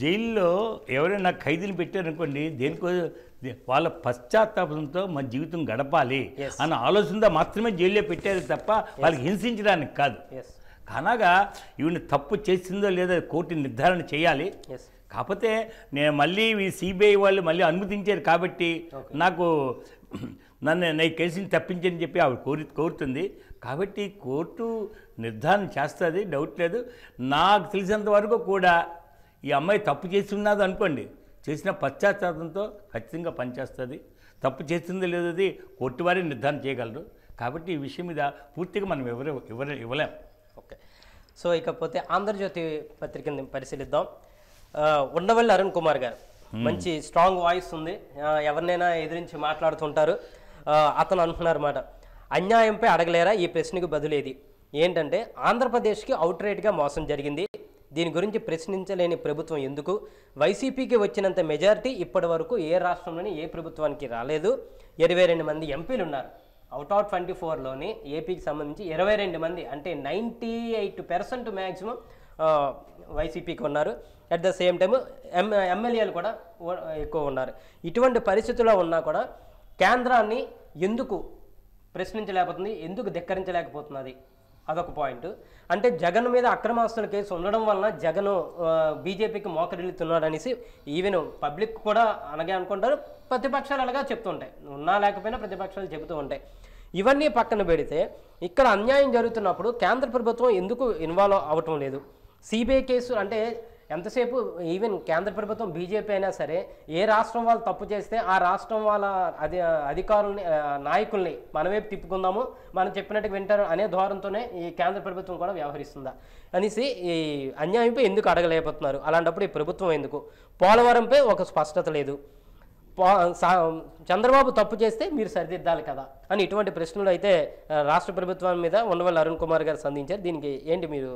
జైల్లో ఎవరైనా ఖైదీని పెట్టారనుకోండి దేనికో వాళ్ళ పశ్చాత్తాపంతో మన జీవితం గడపాలి అన్న ఆలోచనతో మాత్రమే జైల్లో పెట్టారు తప్ప వాళ్ళకి హింసించడానికి కాదు కానగా ఈవిని తప్పు చేసిందో లేదో కోర్టు నిర్ధారణ చేయాలి కాకపోతే నేను మళ్ళీ ఈ సిబిఐ వాళ్ళు మళ్ళీ అనుమతించారు కాబట్టి నాకు నన్ను నా కేసుని తప్పించని చెప్పి ఆవిడ కోరి కోరుతుంది కాబట్టి కోర్టు నిర్ధారణ చేస్తుంది డౌట్ లేదు నాకు తెలిసినంత వరకు కూడా ఈ అమ్మాయి తప్పు చేసి ఉన్నది అనుకోండి చేసిన పశ్చాత్తాపంతో ఖచ్చితంగా పనిచేస్తుంది తప్పు చేసింది లేదది అది కొట్టి వారే నిర్ధారణ చేయగలరు కాబట్టి ఈ విషయం మీద పూర్తిగా మనం ఎవరు ఎవరు ఇవ్వలేం ఓకే సో ఇకపోతే ఆంధ్రజ్యోతి పత్రికని పరిశీలిద్దాం ఉండవల్లి అరుణ్ కుమార్ గారు మంచి స్ట్రాంగ్ వాయిస్ ఉంది ఎవరినైనా ఎదిరించి మాట్లాడుతుంటారు అతను అంటున్నారు మాట అన్యాయంపై అడగలేరా ఈ ప్రశ్నకు బదులేది ఏంటంటే ఆంధ్రప్రదేశ్కి అవుట్ రేట్గా మోసం జరిగింది దీని గురించి ప్రశ్నించలేని ప్రభుత్వం ఎందుకు వైసీపీకి వచ్చినంత మెజారిటీ ఇప్పటి వరకు ఏ రాష్ట్రంలోని ఏ ప్రభుత్వానికి రాలేదు ఇరవై రెండు మంది ఎంపీలు ఉన్నారు అవుట్ ఆఫ్ ట్వంటీ ఫోర్లోని ఏపీకి సంబంధించి ఇరవై రెండు మంది అంటే నైంటీ ఎయిట్ పెర్సెంట్ మ్యాక్సిమం వైసీపీకి ఉన్నారు అట్ ద సేమ్ టైము ఎం ఎమ్మెల్యేలు కూడా ఎక్కువ ఉన్నారు ఇటువంటి పరిస్థితుల్లో ఉన్నా కూడా కేంద్రాన్ని ఎందుకు ప్రశ్నించలేకపోతుంది ఎందుకు ధిక్కరించలేకపోతున్నది అదొక పాయింట్ అంటే జగన్ మీద అక్రమాస్తుల కేసు ఉండడం వలన జగన్ బీజేపీకి మోకరిల్లుతున్నాడు అనేసి ఈవెన్ పబ్లిక్ కూడా అనగా అనుకుంటారు ప్రతిపక్షాలు అలాగా చెప్తుంటాయి ఉన్నా లేకపోయినా ప్రతిపక్షాలు చెబుతూ ఉంటాయి ఇవన్నీ పక్కన పెడితే ఇక్కడ అన్యాయం జరుగుతున్నప్పుడు కేంద్ర ప్రభుత్వం ఎందుకు ఇన్వాల్వ్ అవటం లేదు సిబిఐ కేసు అంటే ఎంతసేపు ఈవెన్ కేంద్ర ప్రభుత్వం బీజేపీ అయినా సరే ఏ రాష్ట్రం వాళ్ళు తప్పు చేస్తే ఆ రాష్ట్రం వాళ్ళ అధి అధికారుల్ని నాయకుల్ని మనమే తిప్పుకుందాము మనం చెప్పినట్టు వింటారు అనే ధోరణితోనే ఈ కేంద్ర ప్రభుత్వం కూడా వ్యవహరిస్తుందా అనేసి ఈ అన్యాయంపై ఎందుకు అడగలేకపోతున్నారు అలాంటప్పుడు ఈ ప్రభుత్వం ఎందుకు పోలవరంపై ఒక స్పష్టత లేదు చంద్రబాబు తప్పు చేస్తే మీరు సరిదిద్దాలి కదా అని ఇటువంటి ప్రశ్నలు అయితే రాష్ట్ర ప్రభుత్వం మీద ఉండవల్లి అరుణ్ కుమార్ గారు సంధించారు దీనికి ఏంటి మీరు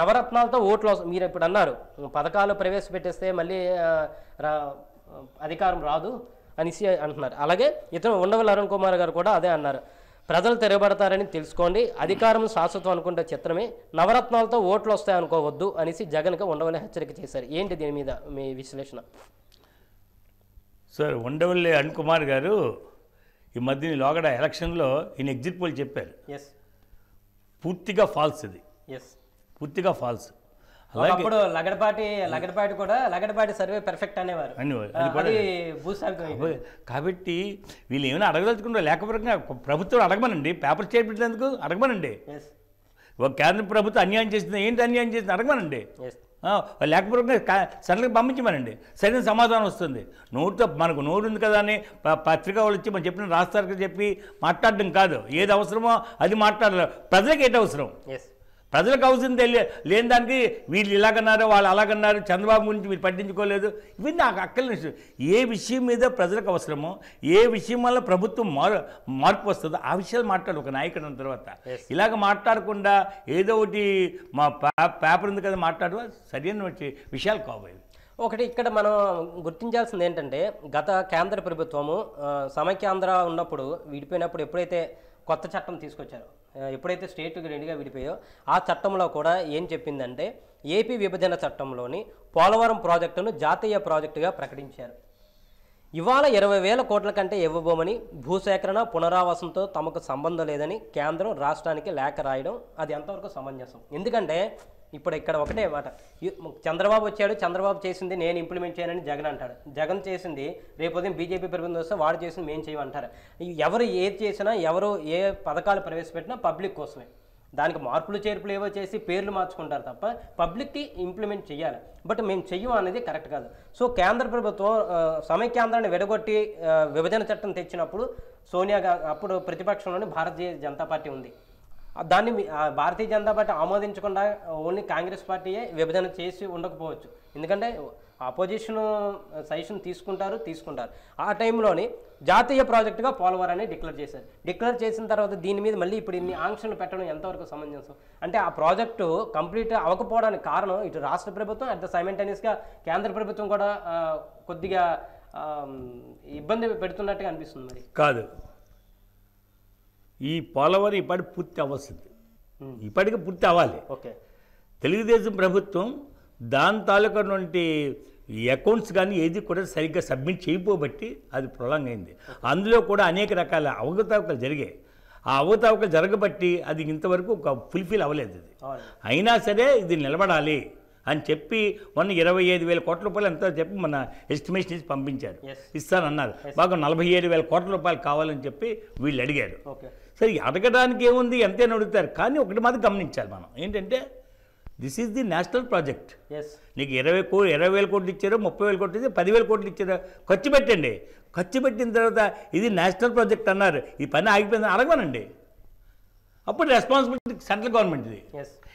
నవరత్నాలతో ఓట్లు మీరు ఇప్పుడు అన్నారు పథకాలు ప్రవేశపెట్టేస్తే మళ్ళీ అధికారం రాదు అనేసి అంటున్నారు అలాగే ఇతను ఉండవల్ అరుణ్ కుమార్ గారు కూడా అదే అన్నారు ప్రజలు తెరబడతారని తెలుసుకోండి అధికారం శాశ్వతం అనుకుంటే చిత్రమే నవరత్నాలతో ఓట్లు వస్తాయి అనుకోవద్దు అనేసి జగన్కి ఉండవల్లి హెచ్చరిక చేశారు ఏంటి దీని మీద మీ విశ్లేషణ సార్ ఉండవల్లి అరుణ్ కుమార్ గారు ఈ మధ్య లోగడ ఎలక్షన్లో ఈయన ఎగ్జిట్ పోల్ చెప్పారు ఎస్ పూర్తిగా ఫాల్స్ ఇది ఎస్ పూర్తిగా ఫాల్స్ అప్పుడు లగడపాటి లగడపాటి కూడా లగడపాటి సర్వే పెర్ఫెక్ట్ అనేవారు కాబట్టి వీళ్ళు ఏమైనా అడగదలుచుకుంటారు లేకపోతే ప్రభుత్వం అడగమనండి పేపర్ చేపట్టినందుకు అడగమనండి ఒక కేంద్ర ప్రభుత్వం అన్యాయం చేసింది ఏంటి అన్యాయం చేసింది అడగమనండి లేకపోతే సెంట్రల్కి పంపించమనండి సరైన సమాధానం వస్తుంది నోటుతో మనకు నోరు ఉంది కదా అని పత్రిక వాళ్ళు వచ్చి మనం చెప్పిన రాస్తారు చెప్పి మాట్లాడడం కాదు ఏది అవసరమో అది మాట్లాడలేదు ప్రజలకు ఏంటి అవసరం ప్రజలకు అవసరం తెలియ లేని దానికి వీళ్ళు ఇలాగన్నారు వాళ్ళు అలాగన్నారు చంద్రబాబు గురించి మీరు పట్టించుకోలేదు ఇవి నాకు అక్కర్లేని ఏ విషయం మీద ప్రజలకు అవసరమో ఏ విషయం వల్ల ప్రభుత్వం మార్ మార్పు వస్తుందో ఆ విషయాలు మాట్లాడు ఒక నాయకుడు ఉన్న తర్వాత ఇలాగ మాట్లాడకుండా ఏదో ఒకటి మా పేపర్ ఉంది కదా మాట్లాడు సరైన విషయాలు కావాలి ఒకటి ఇక్కడ మనం గుర్తించాల్సింది ఏంటంటే గత కేంద్ర ప్రభుత్వము సమైక్యాంధ్ర ఉన్నప్పుడు విడిపోయినప్పుడు ఎప్పుడైతే కొత్త చట్టం తీసుకొచ్చారో ఎప్పుడైతే స్టేట్ రెండుగా విడిపోయో ఆ చట్టంలో కూడా ఏం చెప్పిందంటే ఏపీ విభజన చట్టంలోని పోలవరం ప్రాజెక్టును జాతీయ ప్రాజెక్టుగా ప్రకటించారు ఇవాళ ఇరవై వేల కోట్ల కంటే ఇవ్వబోమని భూసేకరణ పునరావాసంతో తమకు సంబంధం లేదని కేంద్రం రాష్ట్రానికి లేఖ రాయడం అది ఎంతవరకు సమంజసం ఎందుకంటే ఇప్పుడు ఇక్కడ ఒకటే మాట చంద్రబాబు వచ్చాడు చంద్రబాబు చేసింది నేను ఇంప్లిమెంట్ చేయనని జగన్ అంటాడు జగన్ చేసింది రేపు ఉదయం బీజేపీ ప్రభుత్వం వస్తే వాడు చేసింది మేము చేయమంటారు ఎవరు ఏది చేసినా ఎవరు ఏ పథకాలు ప్రవేశపెట్టినా పబ్లిక్ కోసమే దానికి మార్పులు చేర్పులు ఏవో చేసి పేర్లు మార్చుకుంటారు తప్ప పబ్లిక్కి ఇంప్లిమెంట్ చేయాలి బట్ మేము చెయ్యం అనేది కరెక్ట్ కాదు సో కేంద్ర ప్రభుత్వం సమైక్యాంధ్రాన్ని విడగొట్టి విభజన చట్టం తెచ్చినప్పుడు సోనియా అప్పుడు ప్రతిపక్షంలోనే భారతీయ జనతా పార్టీ ఉంది దాన్ని భారతీయ జనతా పార్టీ ఆమోదించకుండా ఓన్లీ కాంగ్రెస్ పార్టీయే విభజన చేసి ఉండకపోవచ్చు ఎందుకంటే అపోజిషన్ సజెషన్ తీసుకుంటారు తీసుకుంటారు ఆ టైంలోని జాతీయ ప్రాజెక్టుగా పోలవరాన్ని డిక్లేర్ చేశారు డిక్లేర్ చేసిన తర్వాత దీని మీద మళ్ళీ ఇప్పుడు ఇన్ని ఆంక్షలు పెట్టడం ఎంతవరకు సమంజసం అంటే ఆ ప్రాజెక్టు కంప్లీట్ అవ్వకపోవడానికి కారణం ఇటు రాష్ట్ర ప్రభుత్వం అట్ ద సైమెంటేనియస్గా కేంద్ర ప్రభుత్వం కూడా కొద్దిగా ఇబ్బంది పెడుతున్నట్టుగా అనిపిస్తుంది మరి కాదు ఈ పోలవరం ఇప్పటికి పూర్తి అవ్వాల్సింది ఇప్పటికి పూర్తి అవ్వాలి ఓకే తెలుగుదేశం ప్రభుత్వం దాని తాలూకాటువంటి అకౌంట్స్ కానీ ఏది కూడా సరిగ్గా సబ్మిట్ చేయబోబట్టి అది ప్రొలాంగ్ అయింది అందులో కూడా అనేక రకాల అవగతవకలు జరిగాయి ఆ అవకతవకలు జరగబట్టి అది ఇంతవరకు ఒక ఫుల్ఫిల్ అవ్వలేదు అది అయినా సరే ఇది నిలబడాలి అని చెప్పి మొన్న ఇరవై ఐదు వేల కోట్ల రూపాయలు ఎంతో చెప్పి మన ఎస్టిమేషన్ ఇచ్చి పంపించారు ఇస్తానన్నారు మాకు నలభై ఏడు వేల కోట్ల రూపాయలు కావాలని చెప్పి వీళ్ళు అడిగారు సరే అడగడానికి ఏముంది ఎంతైనా అడుగుతారు కానీ ఒకటి మాది గమనించాలి మనం ఏంటంటే this is the national project నీకు ఇరవై కో ఇరవై వేల కోట్లు ఇచ్చారో ముప్పై వేల కోట్లు ఇచ్చారు పదివేల కోట్లు ఇచ్చారో ఖర్చు పెట్టండి ఖర్చు పెట్టిన తర్వాత ఇది నేషనల్ ప్రాజెక్ట్ అన్నారు ఈ పని ఆగిపోయిందని అడగమనండి అప్పుడు రెస్పాన్సిబిలిటీ సెంట్రల్ గవర్నమెంట్ ఇది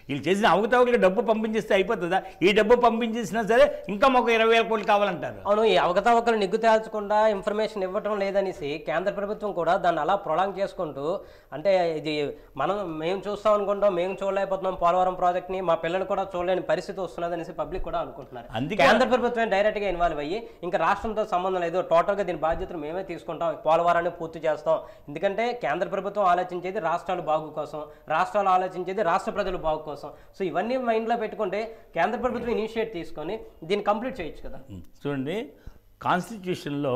వీళ్ళు చేసిన అవకతవకలు డబ్బు పంపించేస్తే అయిపోతుందా ఈ డబ్బు పంపించేసినా సరే ఇంకా మాకు ఇరవై వేల కోట్లు కావాలంటారు అవును ఈ అవకతవకలు నిగ్గు తేల్చకుండా ఇన్ఫర్మేషన్ ఇవ్వటం లేదనేసి కేంద్ర ప్రభుత్వం కూడా దాన్ని అలా ప్రొలాంగ్ చేసుకుంటూ అంటే ఇది మనం మేము చూస్తాం అనుకుంటాం మేము చూడలేకపోతున్నాం పోలవరం ప్రాజెక్ట్ని మా పిల్లలు కూడా చూడలేని పరిస్థితి వస్తున్నది అనేసి పబ్లిక్ కూడా అనుకుంటున్నారు అందుకే కేంద్ర ప్రభుత్వం డైరెక్ట్గా ఇన్వాల్వ్ అయ్యి ఇంకా రాష్ట్రంతో సంబంధం లేదు టోటల్గా దీని బాధ్యతలు మేమే తీసుకుంటాం పోలవరాన్ని పూర్తి చేస్తాం ఎందుకంటే కేంద్ర ప్రభుత్వం ఆలోచించేది రాష్ట్రాలు బాగు కోసం రాష్ట్రాలు ఆలోచించేది రాష్ట్ర ప్రజలు బాగు కోసం కోసం సో ఇవన్నీ మైండ్లో పెట్టుకుంటే కేంద్ర ప్రభుత్వం ఇనిషియేట్ తీసుకొని దీన్ని కంప్లీట్ చేయొచ్చు కదా చూడండి కాన్స్టిట్యూషన్లో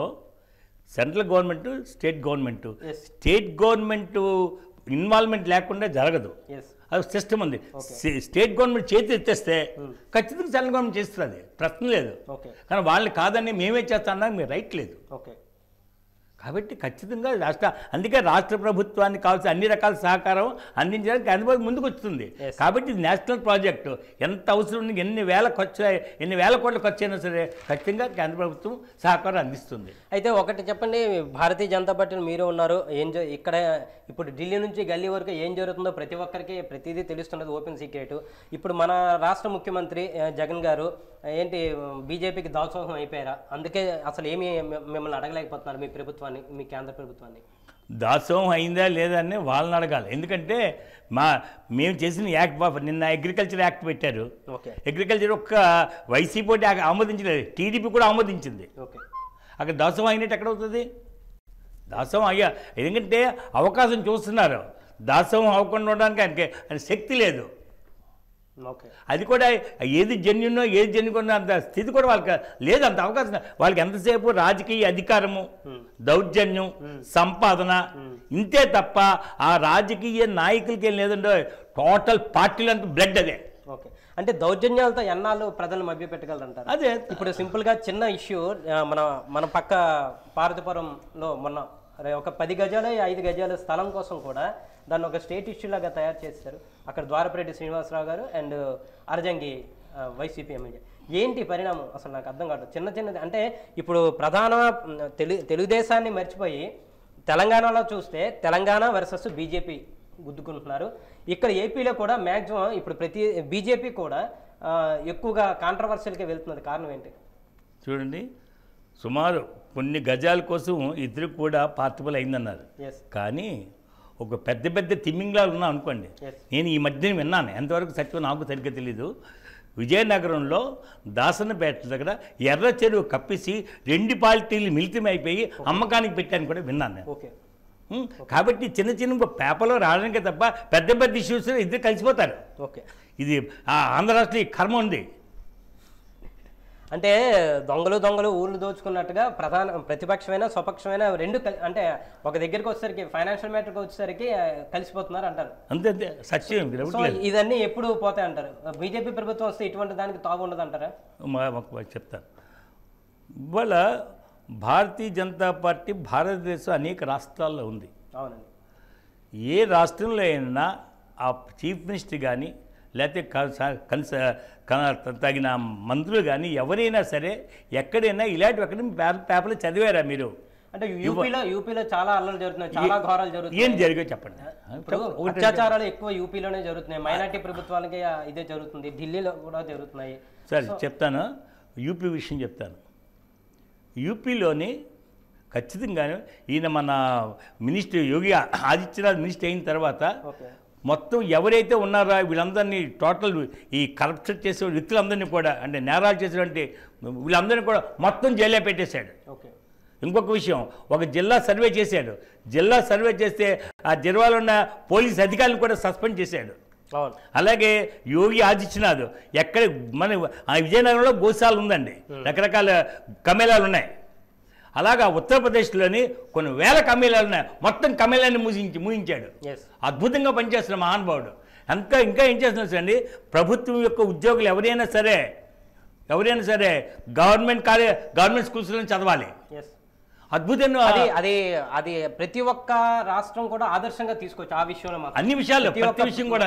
central government state government state government involvement లేకుండా జరగదు అది సిస్టమ్ ఉంది స్టేట్ గవర్నమెంట్ చేతి ఎత్తేస్తే hmm. ఖచ్చితంగా సెంట్రల్ గవర్నమెంట్ చేస్తుంది ప్రశ్న లేదు కానీ వాళ్ళు కాదని మేమే అన్నా మీరు రైట్ లేదు ఓకే కాబట్టి ఖచ్చితంగా రాష్ట్ర అందుకే రాష్ట్ర ప్రభుత్వాన్ని కావాల్సిన అన్ని రకాల సహకారం అందించడానికి అందుబాటు ముందుకు వస్తుంది కాబట్టి నేషనల్ ప్రాజెక్టు ఎంత అవసరం ఎన్ని వేల ఖర్చు ఎన్ని వేల కోట్ల ఖర్చు అయినా సరే ఖచ్చితంగా కేంద్ర ప్రభుత్వం సహకారం అందిస్తుంది అయితే ఒకటి చెప్పండి భారతీయ జనతా పార్టీని మీరు ఉన్నారు ఏం ఇక్కడ ఇప్పుడు ఢిల్లీ నుంచి గల్లీ వరకు ఏం జరుగుతుందో ప్రతి ఒక్కరికి ప్రతిదీ తెలుస్తున్నది ఓపెన్ సీక్రెట్ ఇప్పుడు మన రాష్ట్ర ముఖ్యమంత్రి జగన్ గారు ఏంటి బీజేపీకి దాసోహం అయిపోయారా అందుకే అసలు ఏమి మిమ్మల్ని అడగలేకపోతున్నారు మీ ప్రభుత్వం ప్రభుత్వాన్ని మీ కేంద్ర ప్రభుత్వాన్ని దాసోహం అయిందా లేదా అని వాళ్ళని అడగాలి ఎందుకంటే మా మేము చేసిన యాక్ట్ నిన్న అగ్రికల్చర్ యాక్ట్ పెట్టారు అగ్రికల్చర్ ఒక్క వైసీపీ ఆమోదించలేదు టీడీపీ కూడా ఆమోదించింది ఓకే అక్కడ దాసోహం అయినట్టు ఎక్కడ అవుతుంది దాసోహం అయ్యా ఎందుకంటే అవకాశం చూస్తున్నారు దాసోహం అవ్వకుండా ఉండడానికి ఆయనకి ఆయన శక్తి లేదు అది కూడా ఏది జన్యున్నో ఏది జన్యున్నో అంత స్థితి కూడా వాళ్ళకి లేదు అంత అవకాశం వాళ్ళకి ఎంతసేపు రాజకీయ అధికారము దౌర్జన్యం సంపాదన ఇంతే తప్ప ఆ రాజకీయ నాయకులకి ఏం లేదంటే టోటల్ పార్టీలు అంత బ్లడ్ అదే ఓకే అంటే దౌర్జన్యాలతో ఎన్నాళ్ళు ప్రజలు మభ్య పెట్టగలరంటారు అదే ఇప్పుడు సింపుల్గా చిన్న ఇష్యూ మన మన పక్క పార్వతీపురంలో మొన్న ఒక పది గజాలు ఐదు గజాల స్థలం కోసం కూడా దాన్ని ఒక స్టేట్ ఇష్యూలాగా తయారు చేస్తారు అక్కడ ద్వారపరెడ్డి శ్రీనివాసరావు గారు అండ్ అర్జంగి వైసీపీ ఎమ్మెల్యే ఏంటి పరిణామం అసలు నాకు అర్థం కావట్లేదు చిన్న చిన్నది అంటే ఇప్పుడు ప్రధాన తెలు తెలుగుదేశాన్ని మర్చిపోయి తెలంగాణలో చూస్తే తెలంగాణ వర్సెస్ బీజేపీ గుద్దుకుంటున్నారు ఇక్కడ ఏపీలో కూడా మ్యాక్సిమం ఇప్పుడు ప్రతి బీజేపీ కూడా ఎక్కువగా కాంట్రవర్షియల్కి వెళ్తున్నది కారణం ఏంటి చూడండి సుమారు కొన్ని గజాల కోసం ఇద్దరు కూడా పార్టిబుల్ అయిందన్నారు కానీ ఒక పెద్ద పెద్ద తిమ్మింగ్లాలు ఉన్నా అనుకోండి నేను ఈ మధ్యన విన్నాను ఎంతవరకు సత్యం నాకు సరిగ్గా తెలీదు విజయనగరంలో దాసనపేట దగ్గర ఎర్ర చెరువు కప్పిసి రెండు పాలిటీలు మిళితం అయిపోయి అమ్మకానికి పెట్టాను కూడా విన్నాను నేను కాబట్టి చిన్న చిన్న పేపర్లో రావడానికే తప్ప పెద్ద పెద్ద ఇష్యూస్ ఇద్దరు కలిసిపోతారు ఓకే ఇది ఆంధ్ర రాష్ట్ర ఈ కర్మ ఉంది అంటే దొంగలు దొంగలు ఊర్లు దోచుకున్నట్టుగా ప్రధాన ప్రతిపక్షమైన స్వపక్షమైన రెండు అంటే ఒక దగ్గరికి వచ్చేసరికి ఫైనాన్షియల్ మ్యాటర్కి వచ్చేసరికి కలిసిపోతున్నారు అంటారు అంతే అంతే సత్యం ఇదన్నీ ఎప్పుడు పోతాయి అంటారు బీజేపీ ప్రభుత్వం వస్తే ఇటువంటి దానికి తాగు ఉండదు అంటారా చెప్తాను ఇవాళ భారతీయ జనతా పార్టీ భారతదేశం అనేక రాష్ట్రాల్లో ఉంది అవునండి ఏ రాష్ట్రంలో అయినా ఆ చీఫ్ మినిస్టర్ కానీ లేకపోతే కన్స తగిన మంత్రులు కానీ ఎవరైనా సరే ఎక్కడైనా ఇలాంటివి ఎక్కడ పేపర్లు చదివారా మీరు అంటే యూపీలో యూపీలో చాలా అల్లలు జరుగుతున్నాయి చాలా ఘోరాలు జరుగుతున్నాయి ఏం జరిగే చెప్పండి అత్యాచారాలు ఎక్కువ యూపీలోనే జరుగుతున్నాయి మైనార్టీ ప్రభుత్వాలకి ఇదే జరుగుతుంది ఢిల్లీలో కూడా జరుగుతున్నాయి సరే చెప్తాను యూపీ విషయం చెప్తాను యూపీలోని ఖచ్చితంగా ఈయన మన మినిస్టర్ యోగి ఆదిత్యనాథ్ మినిస్టర్ అయిన తర్వాత మొత్తం ఎవరైతే ఉన్నారో వీళ్ళందరినీ టోటల్ ఈ కరప్షన్ చేసే వ్యక్తులందరినీ కూడా అంటే నేరాలు చేసినటువంటి వీళ్ళందరినీ కూడా మొత్తం జైలే పెట్టేశాడు ఓకే ఇంకొక విషయం ఒక జిల్లా సర్వే చేశాడు జిల్లా సర్వే చేస్తే ఆ జిల్లాలో ఉన్న పోలీస్ అధికారులను కూడా సస్పెండ్ చేశాడు అలాగే యోగి ఆదిత్యనాథ్ ఎక్కడ మన విజయనగరంలో గోశాలు ఉందండి రకరకాల కమేళాలు ఉన్నాయి అలాగా ఉత్తరప్రదేశ్లోని కొన్ని వేల కమీలాలు ఉన్నాయి మొత్తం కమీలాన్ని మూసించి మూయించాడు అద్భుతంగా పనిచేస్తున్న మహానుభావుడు ఇంకా ఇంకా ఏం చేస్తున్నారు అండి ప్రభుత్వం యొక్క ఉద్యోగులు ఎవరైనా సరే ఎవరైనా సరే గవర్నమెంట్ కాలే గవర్నమెంట్ స్కూల్స్లో చదవాలి అద్భుతంగా అది అది అది ప్రతి ఒక్క రాష్ట్రం కూడా ఆదర్శంగా తీసుకోవచ్చు ఆ విషయంలో అన్ని విషయాలు ప్రతి విషయం కూడా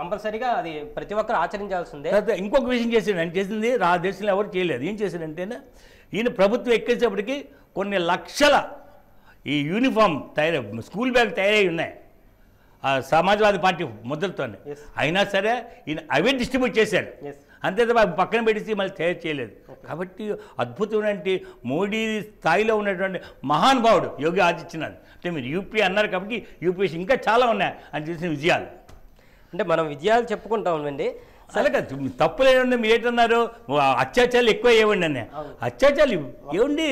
కంపల్సరీగా అది ప్రతి ఒక్కరు ఆచరించాల్సిందే ఇంకొక విషయం చేసిండు ఆయన చేసింది రా దేశంలో ఎవరు చేయలేదు ఏం చేశాడంటే ఈయన ప్రభుత్వం ఎక్కేసేపటికి కొన్ని లక్షల ఈ యూనిఫామ్ తయారై స్కూల్ బ్యాగ్ తయారై ఉన్నాయి సమాజ్వాదీ పార్టీ ముద్రతోనే అయినా సరే ఈయన అవే డిస్ట్రిబ్యూట్ చేశారు అంతే తప్ప పక్కన పెడితే మళ్ళీ తయారు చేయలేదు కాబట్టి అద్భుతమైనటువంటి మోడీ స్థాయిలో ఉన్నటువంటి మహానుభావుడు యోగి ఆదిత్యనాథ్ అంటే మీరు యూపీ అన్నారు కాబట్టి యూపీఎస్ ఇంకా చాలా ఉన్నాయి అని తెలిసిన విజయాలు అంటే మనం విజయాలు చెప్పుకుంటామండి అలాగే తప్పులేనండి మీరు ఏంటన్నారు అత్యాచారాలు ఎక్కువ ఇవ్వండి అన్న అత్యాచారాలు ఏమండి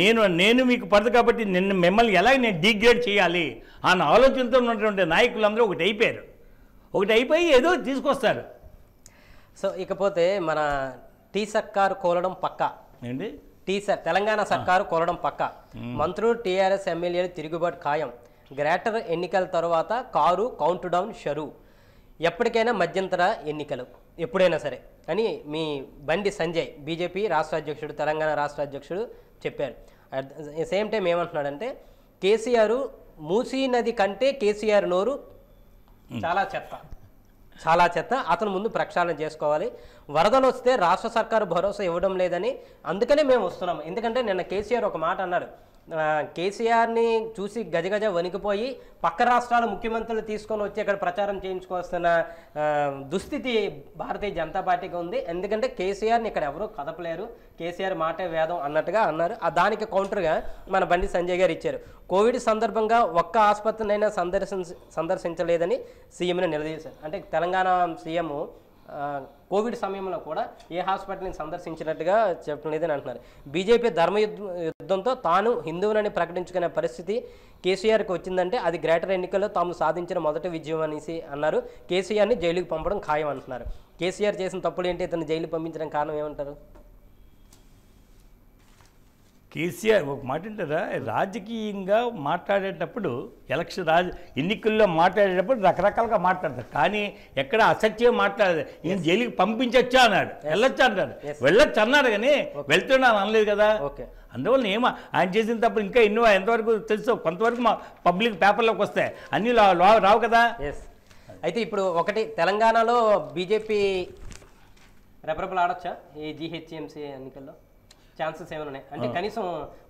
నేను నేను మీకు పడదు కాబట్టి నిన్ను మిమ్మల్ని ఎలా నేను డిగ్రేడ్ చేయాలి అన్న ఆలోచనతో ఉన్నటువంటి నాయకులందరూ ఒకటి అయిపోయారు ఒకటి అయిపోయి ఏదో తీసుకొస్తారు సో ఇకపోతే మన టీ సర్కారు కోలడం పక్క ఏంటి టీ సర్ తెలంగాణ సర్కారు కోలడం పక్క మంత్రులు టీఆర్ఎస్ ఎమ్మెల్యేలు తిరుగుబాటు ఖాయం గ్రేటర్ ఎన్నికల తర్వాత కారు కౌంట్ డౌన్ షరు ఎప్పటికైనా మధ్యంతర ఎన్నికలు ఎప్పుడైనా సరే అని మీ బండి సంజయ్ బీజేపీ రాష్ట్ర అధ్యక్షుడు తెలంగాణ రాష్ట్ర అధ్యక్షుడు చెప్పారు సేమ్ టైం ఏమంటున్నాడంటే కేసీఆర్ మూసీ నది కంటే కేసీఆర్ నోరు చాలా చెత్త చాలా చెత్త అతను ముందు ప్రక్షాళన చేసుకోవాలి వరదలు వస్తే రాష్ట్ర సర్కారు భరోసా ఇవ్వడం లేదని అందుకనే మేము వస్తున్నాం ఎందుకంటే నిన్న కేసీఆర్ ఒక మాట అన్నారు కేసీఆర్ని చూసి గజగజ వణికిపోయి పక్క రాష్ట్రాల ముఖ్యమంత్రులు తీసుకొని వచ్చి ఇక్కడ ప్రచారం చేయించుకొస్తున్న దుస్థితి భారతీయ జనతా పార్టీకి ఉంది ఎందుకంటే కేసీఆర్ని ఇక్కడ ఎవరూ కదపలేరు కేసీఆర్ మాటే వేదం అన్నట్టుగా అన్నారు ఆ దానికి కౌంటర్గా మన బండి సంజయ్ గారు ఇచ్చారు కోవిడ్ సందర్భంగా ఒక్క ఆసుపత్రినైనా సందర్శించ సందర్శించలేదని సీఎంని నిలదీశారు అంటే తెలంగాణ సీఎం కోవిడ్ సమయంలో కూడా ఏ హాస్పిటల్ని సందర్శించినట్టుగా చెప్పడం లేదని అంటున్నారు బీజేపీ ధర్మ యుద్ధంతో తాను హిందువులని ప్రకటించుకునే పరిస్థితి కేసీఆర్కి వచ్చిందంటే అది గ్రేటర్ ఎన్నికల్లో తాము సాధించిన మొదటి విజయం అనేసి అన్నారు కేసీఆర్ని జైలుకి పంపడం ఖాయం అంటున్నారు కేసీఆర్ చేసిన తప్పులు ఏంటి ఇతను జైలు పంపించడం కారణం ఏమంటారు కేసీఆర్ ఒక మాట అంటారా రాజకీయంగా మాట్లాడేటప్పుడు ఎలక్షన్ రాజ ఎన్నికల్లో మాట్లాడేటప్పుడు రకరకాలుగా మాట్లాడతారు కానీ ఎక్కడ అసత్యం మాట్లాడదు నేను జైలుకి పంపించొచ్చా అన్నాడు వెళ్ళొచ్చా అన్నాడు వెళ్ళొచ్చు అన్నాడు కానీ వెళ్తున్నాను అనలేదు కదా ఓకే అందువల్ల ఏమో ఆయన చేసిన తప్పుడు ఇంకా ఎన్నో ఎంతవరకు తెలుసు కొంతవరకు మా పబ్లిక్ పేపర్లోకి వస్తాయి అన్నీ రావు కదా అయితే ఇప్పుడు ఒకటి తెలంగాణలో బీజేపీ రెపరెపలు ఆడొచ్చా ఈ జిహెచ్ఎంసీ ఎన్నికల్లో ఛాన్సెస్ ఏమైనా ఉన్నాయి అంటే కనీసం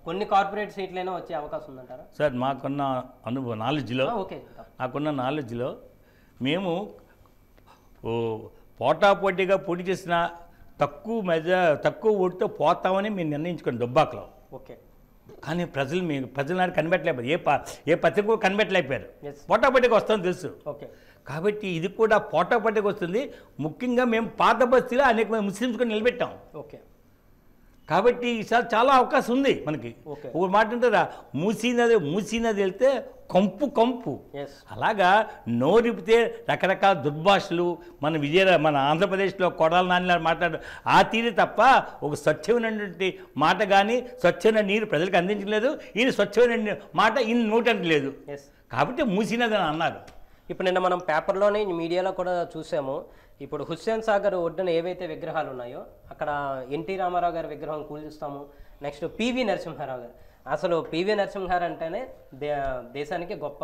కొన్ని కార్పొరేట్ సీట్లైనా వచ్చే అవకాశం ఉందంటారా సార్ మాకున్న అనుభవం నాలెడ్జ్లో ఓకే నాకున్న నాలెడ్జ్లో మేము పోటాపోటీగా పోటీ చేసిన తక్కువ మెజ తక్కువ ఓటుతో పోతామని మేము నిర్ణయించుకున్నాం దుబ్బాకలో ఓకే కానీ ప్రజలు మీ ప్రజలని నాడు కనిపెట్టలేకపోయారు ఏ ఏ పత్రిక కూడా కనిపెట్టలేకపోయారు పోటాపోటీకి వస్తుందని తెలుసు ఓకే కాబట్టి ఇది కూడా పోటాపోటీకి వస్తుంది ముఖ్యంగా మేము పాత బస్తీలో అనేక మంది ముస్లింస్ కూడా నిలబెట్టాం ఓకే కాబట్టి ఈసారి చాలా అవకాశం ఉంది మనకి ఒక మాట అంటారా మూసినది మూసినది వెళ్తే కంపు కంపు అలాగా నోరిపితే రకరకాల దుర్భాషలు మన విజయ మన ఆంధ్రప్రదేశ్లో కొడాల నాన్నలారు మాట్లాడు ఆ తీరు తప్ప ఒక స్వచ్ఛమైనటువంటి మాట కానీ స్వచ్ఛమైన నీరు ప్రజలకు అందించలేదు ఈయన స్వచ్ఛమైన మాట ఈయన నోటంటలేదు కాబట్టి మూసినదని అన్నారు ఇప్పుడు నిన్న మనం పేపర్లోనే మీడియాలో కూడా చూసాము ఇప్పుడు హుస్సేన్ సాగర్ ఒడ్డున ఏవైతే విగ్రహాలు ఉన్నాయో అక్కడ ఎన్టీ రామారావు గారి విగ్రహం కూల్చుస్తాము నెక్స్ట్ పివి నరసింహారావు గారు అసలు పివి నరసింహారావు అంటేనే దేశానికి గొప్ప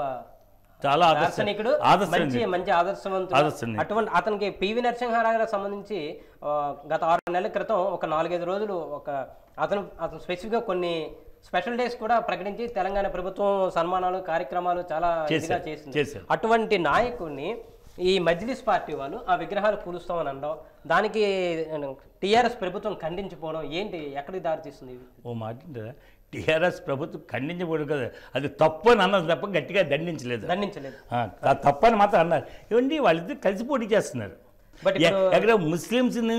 చాలా దార్శనికుడు మంచి మంచి ఆదర్శవంతుడు అటువంటి అతనికి పివి నరసింహారావు గారికి సంబంధించి గత ఆరు నెలల క్రితం ఒక నాలుగైదు రోజులు ఒక అతను అతను స్పెసిఫిక్గా కొన్ని స్పెషల్ డేస్ కూడా ప్రకటించి తెలంగాణ ప్రభుత్వం సన్మానాలు కార్యక్రమాలు చాలా చేసింది అటువంటి నాయకుడిని ఈ మజ్లిస్ పార్టీ వాళ్ళు ఆ విగ్రహాలు కూలుస్తామని అనడం దానికి టీఆర్ఎస్ ప్రభుత్వం ఖండించిపోవడం ఏంటి ఎక్కడికి దారితీస్తుంది ఓ మాట టీఆర్ఎస్ ప్రభుత్వం ఖండించకూడదు కదా అది తప్పు అని అన్నది తప్ప గట్టిగా దండించలేదు దండించలేదు అని మాత్రం అన్నారు ఏమండి వాళ్ళిద్దరు కలిసి పోటీ చేస్తున్నారు బట్ ఎక్కడ ముస్లిమ్స్ని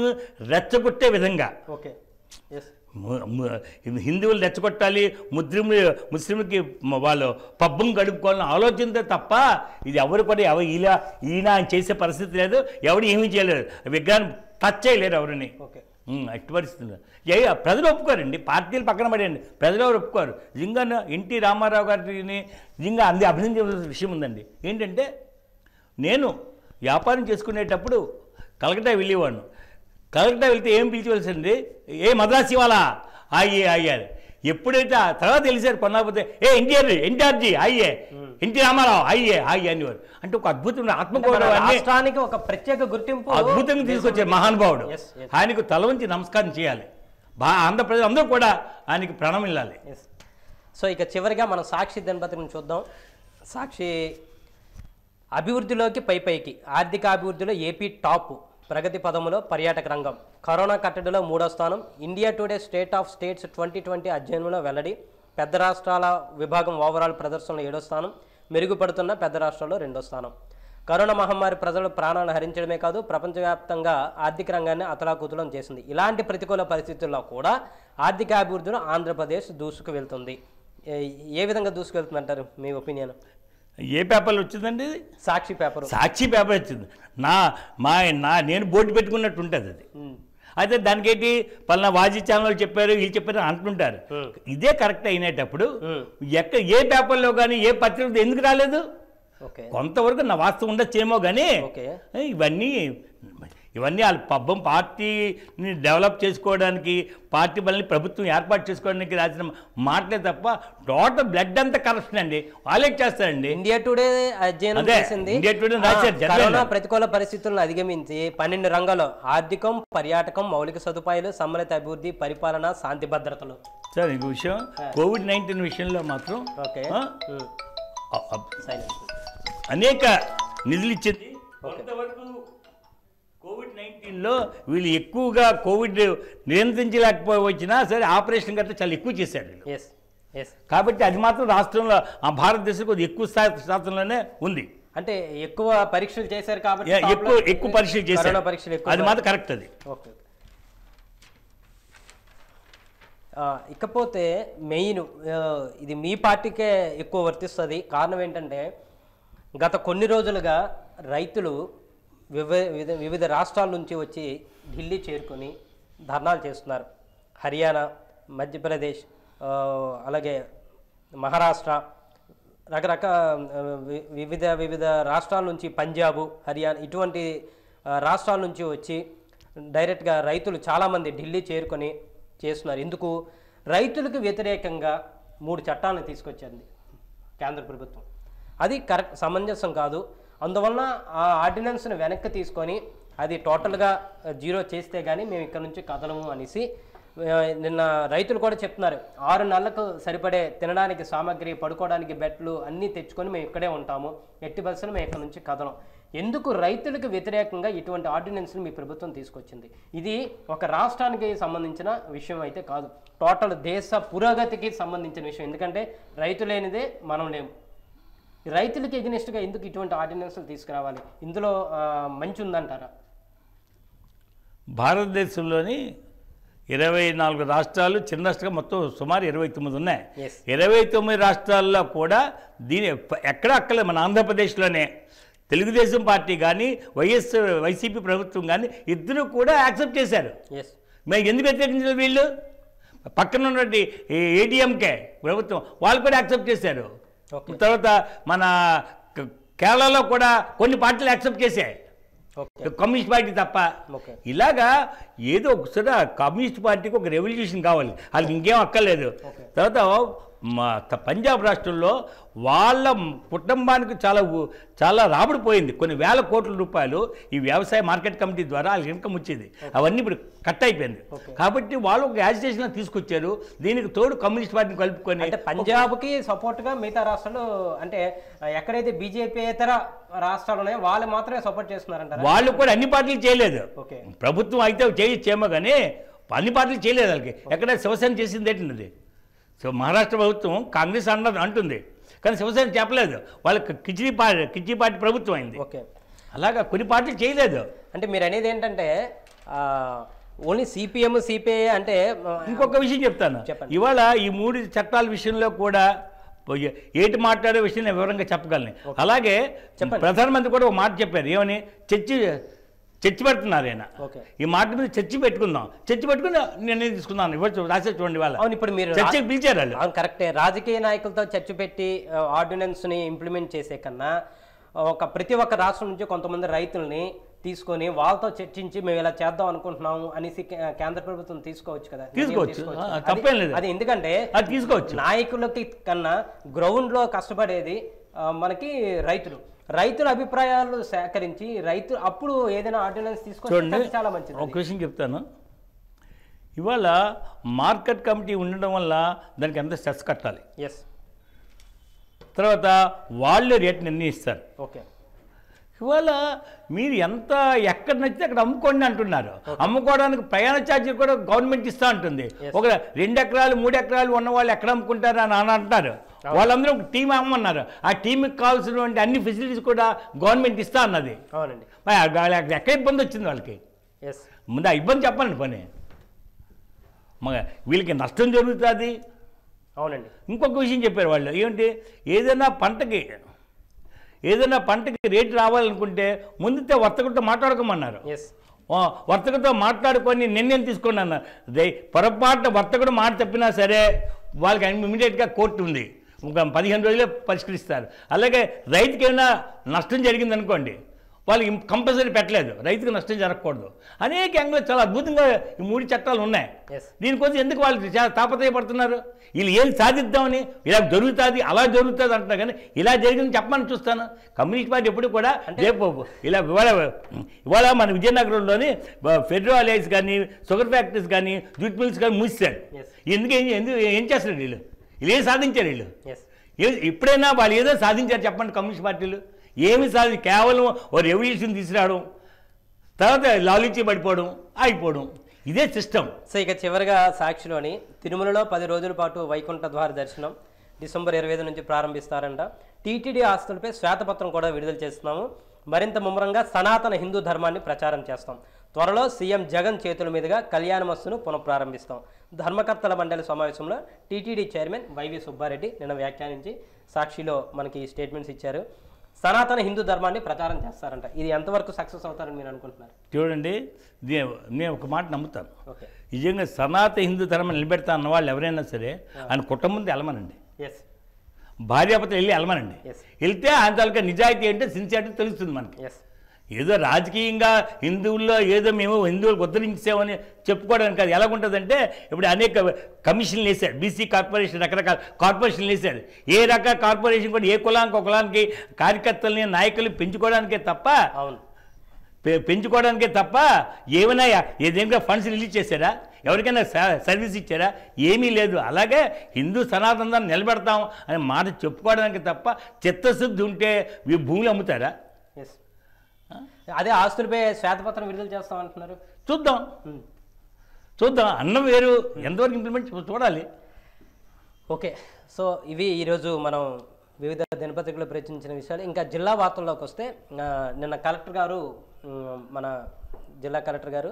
రెచ్చగొట్టే విధంగా ఓకే ఎస్ హిందువులు రెచ్చగొట్టాలి ముద్రిములు ముస్లింకి వాళ్ళు పబ్బం గడుపుకోవాలని ఆలోచనతో తప్ప ఇది ఎవరు కూడా ఎవరు ఇలా ఈయన చేసే పరిస్థితి లేదు ఎవరు ఏమీ చేయలేరు విజ్ఞానం టచ్ చేయలేరు ఎవరిని ఓకే అట్టి పరిస్థితులు ఏ ప్రజలు ఒప్పుకోరండి పార్టీలు పక్కన పడేయండి ప్రజలు ఎవరు ఒప్పుకోరు జింగా ఎన్టీ రామారావు గారిని జింగ అంది అభినందించవలసిన విషయం ఉందండి ఏంటంటే నేను వ్యాపారం చేసుకునేటప్పుడు కలకటా వెళ్ళేవాడిని కలెక్టర్ వెళ్తే ఏం పిలిచవలసింది ఏ మద్రాసు ఇవ్వాలా అయ్యే అయ్యారు ఎప్పుడైతే తర్వాత తెలిసారు కొనకపోతే ఏ ఎన్టీఆర్ ఎన్టీఆర్జీ అయ్యే ఎన్టీ రామారావు అయ్యే అయ్యే అనేవారు అంటే ఒక అద్భుతమైన ఆత్మగౌరవానికి ఒక ప్రత్యేక గుర్తింపు అద్భుతంగా తీసుకొచ్చారు మహానుభావుడు ఆయనకు తల వంచి నమస్కారం చేయాలి బా ఆంధ్రప్రదేశ్ అందరూ కూడా ఆయనకి ప్రాణం సో ఇక చివరిగా మనం సాక్షి నుంచి చూద్దాం సాక్షి అభివృద్ధిలోకి పై పైకి ఆర్థిక అభివృద్ధిలో ఏపీ టాప్ ప్రగతి పదములో పర్యాటక రంగం కరోనా కట్టడిలో మూడో స్థానం India Today State of States twenty twenty అధ్యయనంలో వెల్లడి పెద్ద రాష్ట్రాల విభాగం ఓవరాల్ ప్రదర్శనలో ఏడో స్థానం మెరుగుపడుతున్న పెద్ద రాష్ట్రాల్లో రెండో స్థానం కరోనా మహమ్మారి ప్రజలు ప్రాణాలను హరించడమే కాదు ప్రపంచవ్యాప్తంగా ఆర్థిక రంగాన్ని అతలాకుతలం చేసింది ఇలాంటి ప్రతికూల పరిస్థితుల్లో కూడా ఆర్థికాభివృద్ధిలో ఆంధ్రప్రదేశ్ దూసుకు వెళ్తుంది ఏ విధంగా దూసుకు వెళ్తుందంటారు మీ ఒపీనియన్ ఏ పేపర్లు వచ్చిందండి సాక్షి పేపర్ సాక్షి పేపర్ వచ్చింది నా మా నా నేను బోర్డు పెట్టుకున్నట్టు ఉంటుంది అది అయితే దానికి ఏంటి పలానా వాజీ ఛానల్ చెప్పారు వీళ్ళు చెప్పారు అంటుంటారు ఇదే కరెక్ట్ అయినటప్పుడు ఎక్కడ ఏ పేపర్లో కానీ ఏ పత్రిక ఎందుకు రాలేదు కొంతవరకు నా వాస్తవం ఉండొచ్చేమో కానీ ఇవన్నీ ఇవన్నీ వాళ్ళ పబ్బం పార్టీని డెవలప్ చేసుకోవడానికి పార్టీ బలని ప్రభుత్వం ఏర్పాటు చేసుకోవడానికి రాసిన మాటలే తప్ప టోటల్ బ్లడ్ అంతా కరప్షన్ అండి వాళ్ళే చేస్తారండి ఇండియా టుడే అధ్యయనం చేసింది ఇండియా టుడే కరోనా ప్రతికూల పరిస్థితులను అధిగమించి పన్నెండు రంగాల్లో ఆర్థికం పర్యాటకం మౌలిక సదుపాయాలు సమన్విత అభివృద్ధి పరిపాలన శాంతి భద్రతలు సార్ ఇంకో విషయం కోవిడ్ నైన్టీన్ విషయంలో మాత్రం ఓకే అనేక నిధులు ఇచ్చింది కోవిడ్ నైన్టీన్లో వీళ్ళు ఎక్కువగా కోవిడ్ నియంత్రించలేకపోయి వచ్చినా సరే ఆపరేషన్ గట్రా చాలా ఎక్కువ చేశారు కాబట్టి అది మాత్రం రాష్ట్రంలో భారతదేశం కొద్దిగా ఎక్కువ స్థాయి శాతంలోనే ఉంది అంటే ఎక్కువ పరీక్షలు చేశారు కాబట్టి ఎక్కువ ఎక్కువ పరీక్షలు చేశారు పరీక్షలు ఎక్కువ అది మాత్రం కరెక్ట్ అది ఓకే ఇకపోతే మెయిన్ ఇది మీ పార్టీకే ఎక్కువ వర్తిస్తుంది కారణం ఏంటంటే గత కొన్ని రోజులుగా రైతులు వివిధ వివిధ రాష్ట్రాల నుంచి వచ్చి ఢిల్లీ చేరుకొని ధర్నాలు చేస్తున్నారు హర్యానా మధ్యప్రదేశ్ అలాగే మహారాష్ట్ర రకరకాల వివిధ వివిధ రాష్ట్రాల నుంచి పంజాబు హర్యానా ఇటువంటి రాష్ట్రాల నుంచి వచ్చి డైరెక్ట్గా రైతులు చాలామంది ఢిల్లీ చేరుకొని చేస్తున్నారు ఎందుకు రైతులకు వ్యతిరేకంగా మూడు చట్టాలను తీసుకొచ్చింది కేంద్ర ప్రభుత్వం అది కరెక్ట్ సమంజసం కాదు అందువలన ఆ ఆర్డినెన్స్ను వెనక్కి తీసుకొని అది టోటల్గా జీరో చేస్తే కానీ మేము ఇక్కడ నుంచి కదలము అనేసి నిన్న రైతులు కూడా చెప్తున్నారు ఆరు నెలలకు సరిపడే తినడానికి సామాగ్రి పడుకోవడానికి బెట్లు అన్నీ తెచ్చుకొని మేము ఇక్కడే ఉంటాము ఎట్టి బస్సులు మేము ఇక్కడ నుంచి కదలం ఎందుకు రైతులకు వ్యతిరేకంగా ఇటువంటి ఆర్డినెన్స్ని మీ ప్రభుత్వం తీసుకొచ్చింది ఇది ఒక రాష్ట్రానికి సంబంధించిన విషయం అయితే కాదు టోటల్ దేశ పురోగతికి సంబంధించిన విషయం ఎందుకంటే రైతు లేనిదే మనం లేము రైతులకు ఎగనెస్ట్గా ఎందుకు ఇటువంటి ఆర్డినెన్స్లు తీసుకురావాలి ఇందులో మంచి ఉందంటారా భారతదేశంలోని ఇరవై నాలుగు రాష్ట్రాలు చిన్న రాష్ట్రంగా మొత్తం సుమారు ఇరవై తొమ్మిది ఉన్నాయి ఇరవై తొమ్మిది రాష్ట్రాల్లో కూడా దీని ఎక్కడ అక్కలే మన ఆంధ్రప్రదేశ్లోనే తెలుగుదేశం పార్టీ కానీ వైఎస్ వైసీపీ ప్రభుత్వం కానీ ఇద్దరు కూడా యాక్సెప్ట్ చేశారు మేము ఎందుకు వ్యతిరేకించారు వీళ్ళు పక్కన ఉన్నటువంటి ఏడిఎంకే ప్రభుత్వం వాళ్ళు కూడా యాక్సెప్ట్ చేశారు తర్వాత మన కేరళలో కూడా కొన్ని పార్టీలు యాక్సెప్ట్ చేశాయి కమ్యూనిస్ట్ పార్టీ తప్ప ఇలాగా ఏదో ఒకసారి కమ్యూనిస్ట్ పార్టీకి ఒక రెవల్యూషన్ కావాలి వాళ్ళకి ఇంకేం అక్కర్లేదు తర్వాత మా పంజాబ్ రాష్ట్రంలో వాళ్ళ కుటుంబానికి చాలా చాలా రాబడి పోయింది కొన్ని వేల కోట్ల రూపాయలు ఈ వ్యవసాయ మార్కెట్ కమిటీ ద్వారా వాళ్ళకి ఇన్కమ్ వచ్చేది అవన్నీ ఇప్పుడు కట్ అయిపోయింది కాబట్టి వాళ్ళు ఒక యాజిటేషన్ తీసుకొచ్చారు దీనికి తోడు కమ్యూనిస్ట్ పార్టీని కలుపుకొని అంటే పంజాబ్కి సపోర్ట్గా మిగతా రాష్ట్రాలు అంటే ఎక్కడైతే బీజేపీ ఇతర రాష్ట్రాలు ఉన్నాయో వాళ్ళు మాత్రమే సపోర్ట్ చేస్తున్నారంట వాళ్ళు కూడా అన్ని పార్టీలు చేయలేదు ప్రభుత్వం అయితే చేయొచ్చేమో కానీ అన్ని పార్టీలు చేయలేదు వాళ్ళకి ఎక్కడ శివసేన చేసింది ఏంటి సో మహారాష్ట్ర ప్రభుత్వం కాంగ్రెస్ అన్న అంటుంది కానీ శివసేన చెప్పలేదు వాళ్ళకి కిచిడి పార్టీ కిచిడి పార్టీ ప్రభుత్వం అయింది ఓకే అలాగా కొన్ని పార్టీలు చేయలేదు అంటే మీరు అనేది ఏంటంటే ఓన్లీ సిపిఎం సిపిఐ అంటే ఇంకొక విషయం చెప్తాను ఇవాళ ఈ మూడు చట్టాల విషయంలో కూడా ఏటి మాట్లాడే విషయం నేను వివరంగా చెప్పగలను అలాగే ప్రధానమంత్రి కూడా ఒక మాట చెప్పారు ఏమని చర్చి చర్చి పెడుతున్నారు ఆయన ఈ మాట మీద చర్చి పెట్టుకుందాం చర్చి పెట్టుకుని నిర్ణయం తీసుకుందాం ఇవ్వచ్చు రాసే చూడండి వాళ్ళు ఇప్పుడు మీరు చర్చకి పిలిచారు వాళ్ళు అవును కరెక్టే రాజకీయ నాయకులతో చర్చ పెట్టి ఆర్డినెన్స్ని ఇంప్లిమెంట్ చేసే కన్నా ఒక ప్రతి ఒక్క రాష్ట్రం నుంచి కొంతమంది రైతుల్ని తీసుకొని వాళ్ళతో చర్చించి మేము ఇలా చేద్దాం అనుకుంటున్నాము అనేసి కేంద్ర ప్రభుత్వం తీసుకోవచ్చు కదా తీసుకోవచ్చు తప్పేం లేదు అది ఎందుకంటే తీసుకోవచ్చు నాయకులకి కన్నా గ్రౌండ్లో కష్టపడేది మనకి రైతులు రైతుల అభిప్రాయాలు సేకరించి రైతు అప్పుడు ఏదైనా ఆర్డినెన్స్ తీసుకొని చాలా మంచిది ఒక విషయం చెప్తాను ఇవాళ మార్కెట్ కమిటీ ఉండడం వల్ల దానికి ఎంత స్ట్రెస్ కట్టాలి ఎస్ తర్వాత వాళ్ళు రేట్ నిర్ణయిస్తారు ఓకే ఇవాళ మీరు ఎంత ఎక్కడ నచ్చితే అక్కడ అమ్ముకోండి అంటున్నారు అమ్ముకోవడానికి ప్రయాణ ఛార్జీలు కూడా గవర్నమెంట్ ఇస్తా ఉంటుంది ఒక రెండు ఎకరాలు మూడు ఎకరాలు ఉన్న వాళ్ళు ఎక్కడ అమ్ముకుంటారు అని అని అంటారు వాళ్ళందరూ ఒక టీం అమ్మన్నారు ఆ టీంకి కావాల్సినటువంటి అన్ని ఫెసిలిటీస్ కూడా గవర్నమెంట్ ఇస్తా అన్నది అవునండి ఎక్కడ ఇబ్బంది వచ్చింది వాళ్ళకి ముందు ఆ ఇబ్బంది చెప్పాలండి పని మా వీళ్ళకి నష్టం జరుగుతుంది అవునండి ఇంకొక విషయం చెప్పారు వాళ్ళు ఏమిటి ఏదైనా పంటకి ఏదైనా పంటకి రేటు రావాలనుకుంటే ముందుతే వర్తకుడితో మాట్లాడుకోమన్నారు వర్తకుడితో మాట్లాడుకొని నిర్ణయం తీసుకోండి అన్నారు పొరపాటున వర్తకుడు మాట తప్పినా సరే వాళ్ళకి ఇమీడియట్గా కోర్టు ఉంది పదిహేను రోజులే పరిష్కరిస్తారు అలాగే రైతుకి ఏమైనా నష్టం జరిగిందనుకోండి వాళ్ళకి కంపల్సరీ పెట్టలేదు రైతుకు నష్టం జరగకూడదు అనేక యాంగ్లో చాలా అద్భుతంగా ఈ మూడు చట్టాలు ఉన్నాయి దీనికోసం ఎందుకు వాళ్ళు చాలా తాపత్రయపడుతున్నారు వీళ్ళు ఏం సాధిద్దామని ఇలా జరుగుతుంది అలా జరుగుతుంది అంటున్నారు కానీ ఇలా జరిగిందని చెప్పమని చూస్తాను కమ్యూనిస్ట్ పార్టీ ఎప్పుడు కూడా రేపు ఇలా ఇవాళ ఇవాళ మన విజయనగరంలోని ఫెడరల్ ఐస్ కానీ షుగర్ ఫ్యాక్టరీస్ కానీ జూట్ మిల్స్ కానీ మూసిస్తారు ఎందుకు ఏం ఎందుకు ఏం చేస్తారు వీళ్ళు వీళ్ళు ఏం సాధించారు వీళ్ళు ఎప్పుడైనా వాళ్ళు ఏదో సాధించారు చెప్పండి కమ్యూనిస్ట్ పార్టీలు ఏమి సాధి కేవలం ఓ రెవల్యూషన్ తీసుకురావడం తర్వాత లాలించి పడిపోవడం ఆగిపోవడం ఇదే సిస్టమ్ సో ఇక చివరిగా సాక్షిలోని తిరుమలలో పది రోజుల పాటు వైకుంఠ ద్వార దర్శనం డిసెంబర్ ఇరవై ఐదు నుంచి ప్రారంభిస్తారంట టీటీడీ ఆస్తులపై శ్వేతపత్రం కూడా విడుదల చేస్తున్నాము మరింత ముమ్మరంగా సనాతన హిందూ ధర్మాన్ని ప్రచారం చేస్తాం త్వరలో సీఎం జగన్ చేతుల మీదుగా కళ్యాణమస్సును పునఃప్రారంభిస్తాం ధర్మకర్తల మండలి సమావేశంలో టీటీడీ చైర్మన్ వైవి సుబ్బారెడ్డి నిన్న వ్యాఖ్యానించి సాక్షిలో మనకి స్టేట్మెంట్స్ ఇచ్చారు సనాతన హిందూ ధర్మాన్ని ప్రచారం చేస్తారంట ఇది ఎంతవరకు సక్సెస్ అవుతారని మీరు అనుకుంటున్నారు చూడండి నేను ఒక మాట నమ్ముతాను నిజంగా సనాతన హిందూ ధర్మాన్ని నిలబెడతా అన్న వాళ్ళు ఎవరైనా సరే ఆయన కుటుంబంది వెళ్ళమనండి ఎస్ భార్యాపతి వెళ్ళి వెళ్ళమనండి వెళ్తే ఆయన తాలూకా నిజాయితీ అంటే సిన్సియారిటీ తెలుస్తుంది మనకి ఎస్ ఏదో రాజకీయంగా హిందువుల్లో ఏదో మేము హిందువులకు ఉద్ధరించామని చెప్పుకోవడానికి కాదు ఎలా ఉంటుందంటే ఇప్పుడు అనేక కమిషన్లు వేశారు బీసీ కార్పొరేషన్ రకరకాల కార్పొరేషన్లు వేశారు ఏ రక కార్పొరేషన్ కూడా ఏ కులానికి ఒక కులానికి కార్యకర్తలని నాయకులు పెంచుకోవడానికే తప్ప అవును పెంచుకోవడానికే తప్ప ఏమైనా ఏదేమిగా ఫండ్స్ రిలీజ్ చేశారా ఎవరికైనా సర్వీస్ ఇచ్చారా ఏమీ లేదు అలాగే హిందూ దాన్ని నిలబెడతాం అనే మాట చెప్పుకోవడానికి తప్ప చిత్తశుద్ధి ఉంటే భూములు అమ్ముతారా ఎస్ అదే ఆస్తులపై శ్వేతపత్రం విడుదల చేస్తాం అంటున్నారు చూద్దాం చూద్దాం అన్నం వేరు ఎంతవరకు ఇంప్లిమెంట్ చూడాలి ఓకే సో ఇవి ఈరోజు మనం వివిధ దినపత్రికలు ప్రచురించిన విషయాలు ఇంకా జిల్లా వార్తల్లోకి వస్తే నిన్న కలెక్టర్ గారు మన జిల్లా కలెక్టర్ గారు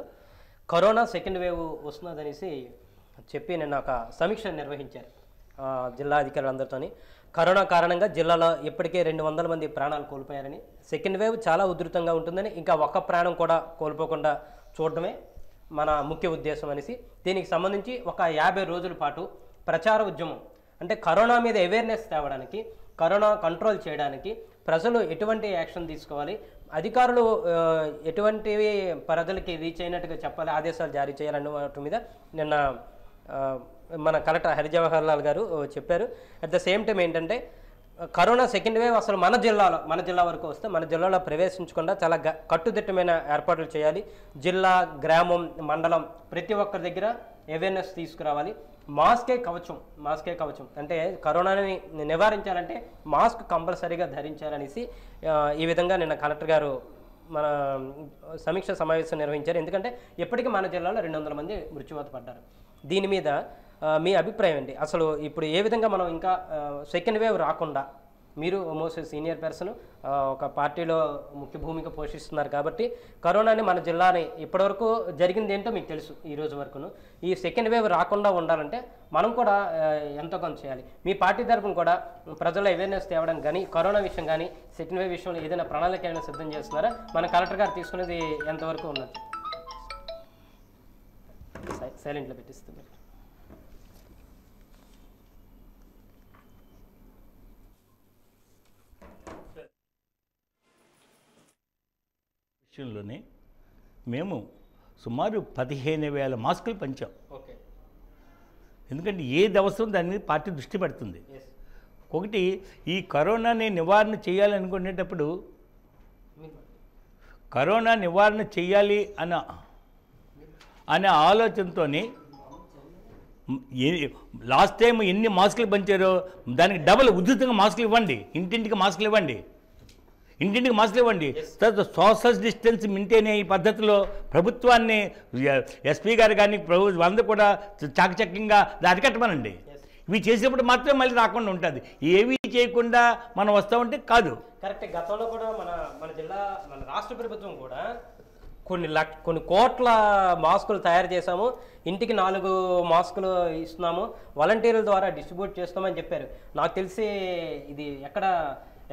కరోనా సెకండ్ వేవ్ వస్తున్నదనేసి చెప్పి నిన్న ఒక సమీక్ష నిర్వహించారు జిల్లా అధికారులందరితో కరోనా కారణంగా జిల్లాలో ఇప్పటికే రెండు వందల మంది ప్రాణాలు కోల్పోయారని సెకండ్ వేవ్ చాలా ఉధృతంగా ఉంటుందని ఇంకా ఒక్క ప్రాణం కూడా కోల్పోకుండా చూడటమే మన ముఖ్య ఉద్దేశం అనేసి దీనికి సంబంధించి ఒక యాభై రోజుల పాటు ప్రచార ఉద్యమం అంటే కరోనా మీద అవేర్నెస్ తేవడానికి కరోనా కంట్రోల్ చేయడానికి ప్రజలు ఎటువంటి యాక్షన్ తీసుకోవాలి అధికారులు ఎటువంటివి ప్రజలకి రీచ్ అయినట్టుగా చెప్పాలి ఆదేశాలు జారీ చేయాలన్న వాటి మీద నిన్న మన కలెక్టర్ హరిజవహర్ లాల్ గారు చెప్పారు అట్ ద సేమ్ టైం ఏంటంటే కరోనా సెకండ్ వేవ్ అసలు మన జిల్లాలో మన జిల్లా వరకు వస్తే మన జిల్లాలో ప్రవేశించకుండా చాలా కట్టుదిట్టమైన ఏర్పాట్లు చేయాలి జిల్లా గ్రామం మండలం ప్రతి ఒక్కరి దగ్గర అవేర్నెస్ తీసుకురావాలి మాస్కే కవచం మాస్కే కవచం అంటే కరోనాని నివారించాలంటే మాస్క్ కంపల్సరీగా ధరించాలనేసి ఈ విధంగా నిన్న కలెక్టర్ గారు మన సమీక్ష సమావేశం నిర్వహించారు ఎందుకంటే ఇప్పటికీ మన జిల్లాలో రెండు వందల మంది మృత్యువాత పడ్డారు దీని మీద మీ అభిప్రాయం అండి అసలు ఇప్పుడు ఏ విధంగా మనం ఇంకా సెకండ్ వేవ్ రాకుండా మీరు మోస్ట్ సీనియర్ పర్సన్ ఒక పార్టీలో ముఖ్య భూమిక పోషిస్తున్నారు కాబట్టి కరోనాని మన జిల్లాని ఇప్పటివరకు జరిగింది ఏంటో మీకు తెలుసు ఈ రోజు వరకును ఈ సెకండ్ వేవ్ రాకుండా ఉండాలంటే మనం కూడా ఎంతో కొంత చేయాలి మీ పార్టీ తరఫున కూడా ప్రజల అవేర్నెస్ తేవడం కానీ కరోనా విషయం కానీ సెకండ్ వేవ్ విషయంలో ఏదైనా ప్రణాళిక ఏమైనా సిద్ధం చేస్తున్నారా మన కలెక్టర్ గారు తీసుకునేది ఎంతవరకు ఉన్నది సైలెంట్లో పెట్టిస్తున్నారు కిచెన్లోనే మేము సుమారు పదిహేను వేల మాస్కులు పంచాం ఎందుకంటే ఏది అవసరం దాని మీద పార్టీ దృష్టి పెడుతుంది ఒకటి ఈ కరోనాని నివారణ చేయాలనుకునేటప్పుడు కరోనా నివారణ చేయాలి అన్న అనే ఆలోచనతో లాస్ట్ టైం ఎన్ని మాస్కులు పంచారో దానికి డబల్ ఉధృతంగా మాస్కులు ఇవ్వండి ఇంటింటికి మాస్కులు ఇవ్వండి ఇంటింటికి మాస్క్ ఇవ్వండి తర్వాత సోషల్ డిస్టెన్స్ మింటైన్ అయ్యే పద్ధతిలో ప్రభుత్వాన్ని ఎస్పీ గారు కానీ ప్రభు వాళ్ళందరూ కూడా చాకచక్యంగా అరికట్టమనండి ఇవి చేసినప్పుడు మాత్రమే మళ్ళీ రాకుండా ఉంటుంది ఏవి చేయకుండా మనం వస్తామంటే కాదు కరెక్ట్ గతంలో కూడా మన మన జిల్లా మన రాష్ట్ర ప్రభుత్వం కూడా కొన్ని లక్ కొన్ని కోట్ల మాస్కులు తయారు చేశాము ఇంటికి నాలుగు మాస్కులు ఇస్తున్నాము వాలంటీర్ల ద్వారా డిస్ట్రిబ్యూట్ చేస్తామని చెప్పారు నాకు తెలిసి ఇది ఎక్కడ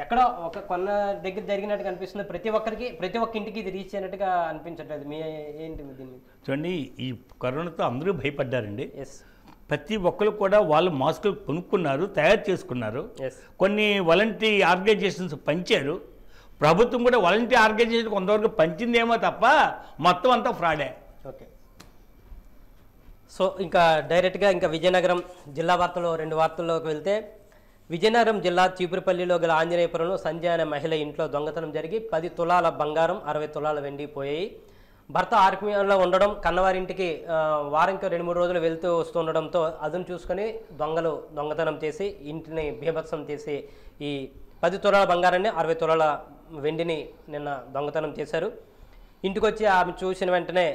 ఎక్కడో ఒక కొన్న దగ్గర జరిగినట్టు అనిపిస్తుంది ప్రతి ఒక్కరికి ప్రతి ఒక్క ఇంటికి ఇది రీచ్ అయినట్టుగా అనిపించట్లేదు మీ ఏంటి దీన్ని చూడండి ఈ కరోనాతో అందరూ భయపడ్డారండి ఎస్ ప్రతి ఒక్కరు కూడా వాళ్ళు మాస్కులు కొనుక్కున్నారు తయారు చేసుకున్నారు కొన్ని వాలంటీ ఆర్గనైజేషన్స్ పంచారు ప్రభుత్వం కూడా వాలంటీ ఆర్గనైజేషన్ కొంతవరకు పంచిందేమో తప్ప మొత్తం అంతా ఫ్రాడే ఓకే సో ఇంకా డైరెక్ట్గా ఇంకా విజయనగరం జిల్లా వార్తలో రెండు వార్తల్లోకి వెళ్తే విజయనగరం జిల్లా చీపురుపల్లిలో గల ఆంజనేయపురంలో సంధ్య అనే మహిళ ఇంట్లో దొంగతనం జరిగి పది తులాల బంగారం అరవై తులాల వెండి పోయాయి భర్త ఆర్మీలో ఉండడం కన్నవారింటికి వారంకి రెండు మూడు రోజులు వెళ్తూ వస్తుండడంతో అదును చూసుకొని దొంగలు దొంగతనం చేసి ఇంటిని బీభత్సం చేసి ఈ పది తులాల బంగారాన్ని అరవై తులాల వెండిని నిన్న దొంగతనం చేశారు ఇంటికి వచ్చి ఆమె చూసిన వెంటనే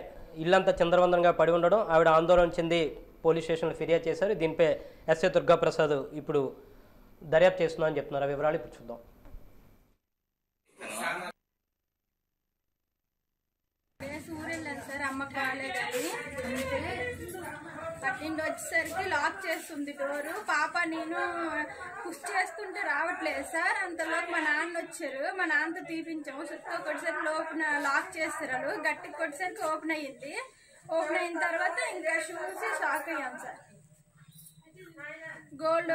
ఇల్లంతా చంద్రవందనంగా పడి ఉండడం ఆవిడ ఆందోళన చెంది పోలీస్ స్టేషన్లో ఫిర్యాదు చేశారు దీనిపై ఎస్ఏ దుర్గాప్రసాద్ ఇప్పుడు దర్యాప్తు చేస్తున్నా అని చెప్తున్నారు వివరాలు ఇప్పుడు చూద్దాం సార్ అమ్మ కాలేదని పట్టిండి వచ్చేసరికి లాక్ చేస్తుంది డోరు పాప నేను పుష్ చేస్తుంటే రావట్లేదు సార్ అంతలోపు మా నాన్న వచ్చారు మా నాన్నతో తీపించాము చుట్టూ కొట్టేసరికి లోపల లాక్ చేస్తారు గట్టికి కొట్టేసరికి ఓపెన్ అయ్యింది ఓపెన్ అయిన తర్వాత ఇంకా షూసి షాక్ అయ్యాం సార్ గోల్డ్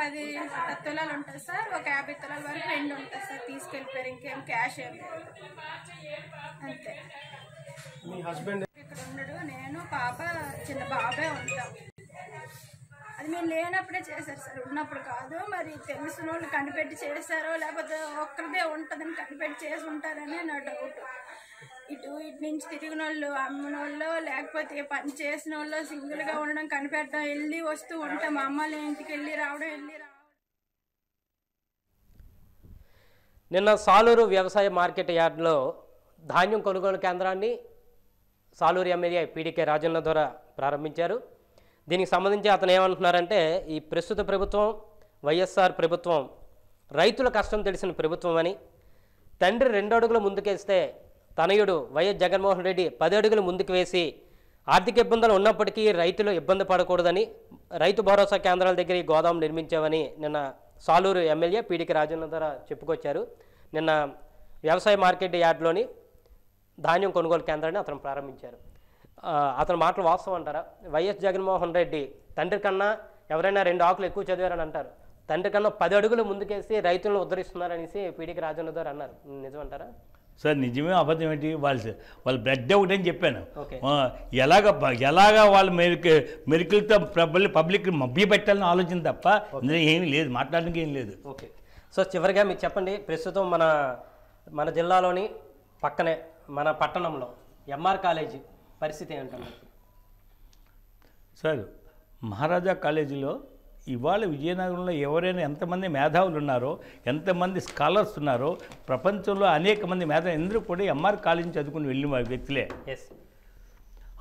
పది తులాలు ఉంటుంది సార్ ఒక యాభై తులాల వరకు రెండు ఉంటుంది సార్ తీసుకెళ్ళిపోయారు ఇంకేం క్యాష్ ఏం అంతే ఇక్కడ ఉండడు నేను పాప చిన్న బాబే ఉంటాం అది మేము లేనప్పుడే చేశారు సార్ ఉన్నప్పుడు కాదు మరి తెలిసిన వాళ్ళు కనిపెట్టి చేశారో లేకపోతే ఒక్కరిదే ఉంటుందని కనిపెట్టి చేసి ఉంటారని నా డౌట్ ఇటు ఇటు నుంచి తిరిగిన వాళ్ళు అమ్మిన వాళ్ళు లేకపోతే పని చేసిన వాళ్ళు సింగిల్గా ఉండడం కనిపెట్టడం వెళ్ళి వస్తూ ఉంటాం అమ్మ ఇంటికి వెళ్ళి రావడం వెళ్ళి నిన్న సాలూరు వ్యవసాయ మార్కెట్ యార్డ్లో ధాన్యం కొనుగోలు కేంద్రాన్ని సాలూరు ఎమ్మెల్యే పీడీకే రాజన్న ద్వారా ప్రారంభించారు దీనికి సంబంధించి అతను ఏమంటున్నారంటే ఈ ప్రస్తుత ప్రభుత్వం వైఎస్ఆర్ ప్రభుత్వం రైతుల కష్టం తెలిసిన ప్రభుత్వం అని తండ్రి రెండు అడుగులు ముందుకేస్తే తనయుడు వైఎస్ జగన్మోహన్ రెడ్డి పది అడుగులు ముందుకు వేసి ఆర్థిక ఇబ్బందులు ఉన్నప్పటికీ రైతులు ఇబ్బంది పడకూడదని రైతు భరోసా కేంద్రాల దగ్గర ఈ గోదాం నిర్మించామని నిన్న సాలూరు ఎమ్మెల్యే పీడికి రాజేంద్ర చెప్పుకొచ్చారు నిన్న వ్యవసాయ మార్కెట్ యార్డ్లోని ధాన్యం కొనుగోలు కేంద్రాన్ని అతను ప్రారంభించారు అతని మాటలు వాస్తవం అంటారా వైఎస్ జగన్మోహన్ రెడ్డి తండ్రి కన్నా ఎవరైనా రెండు ఆకులు ఎక్కువ చదివారని అంటారు తండ్రి కన్నా పది అడుగులు ముందుకేసి రైతులను ఉద్ధరిస్తున్నారనేసి పీడికి రాజేంద్ర అన్నారు నిజమంటారా సార్ నిజమే అబద్ధం ఏంటి వాళ్ళు వాళ్ళు బ్లడ్ ఒకటి అని చెప్పాను ఎలాగ ఎలాగ వాళ్ళు మెరుకు మెరుకులతో ప్రబల్ పబ్లిక్ మబ్బి పెట్టాలని ఆలోచన తప్ప ఏం లేదు మాట్లాడడానికి ఏం లేదు ఓకే సో చివరిగా మీకు చెప్పండి ప్రస్తుతం మన మన జిల్లాలోని పక్కనే మన పట్టణంలో ఎంఆర్ కాలేజీ పరిస్థితి ఏంటంటే సార్ మహారాజా కాలేజీలో ఇవాళ విజయనగరంలో ఎవరైనా ఎంతమంది మేధావులు ఉన్నారో ఎంతమంది స్కాలర్స్ ఉన్నారో ప్రపంచంలో అనేక మంది మేధా అందరూ కూడా ఎంఆర్ కాలేజీ చదువుకుని వెళ్ళిన వ్యక్తులే ఎస్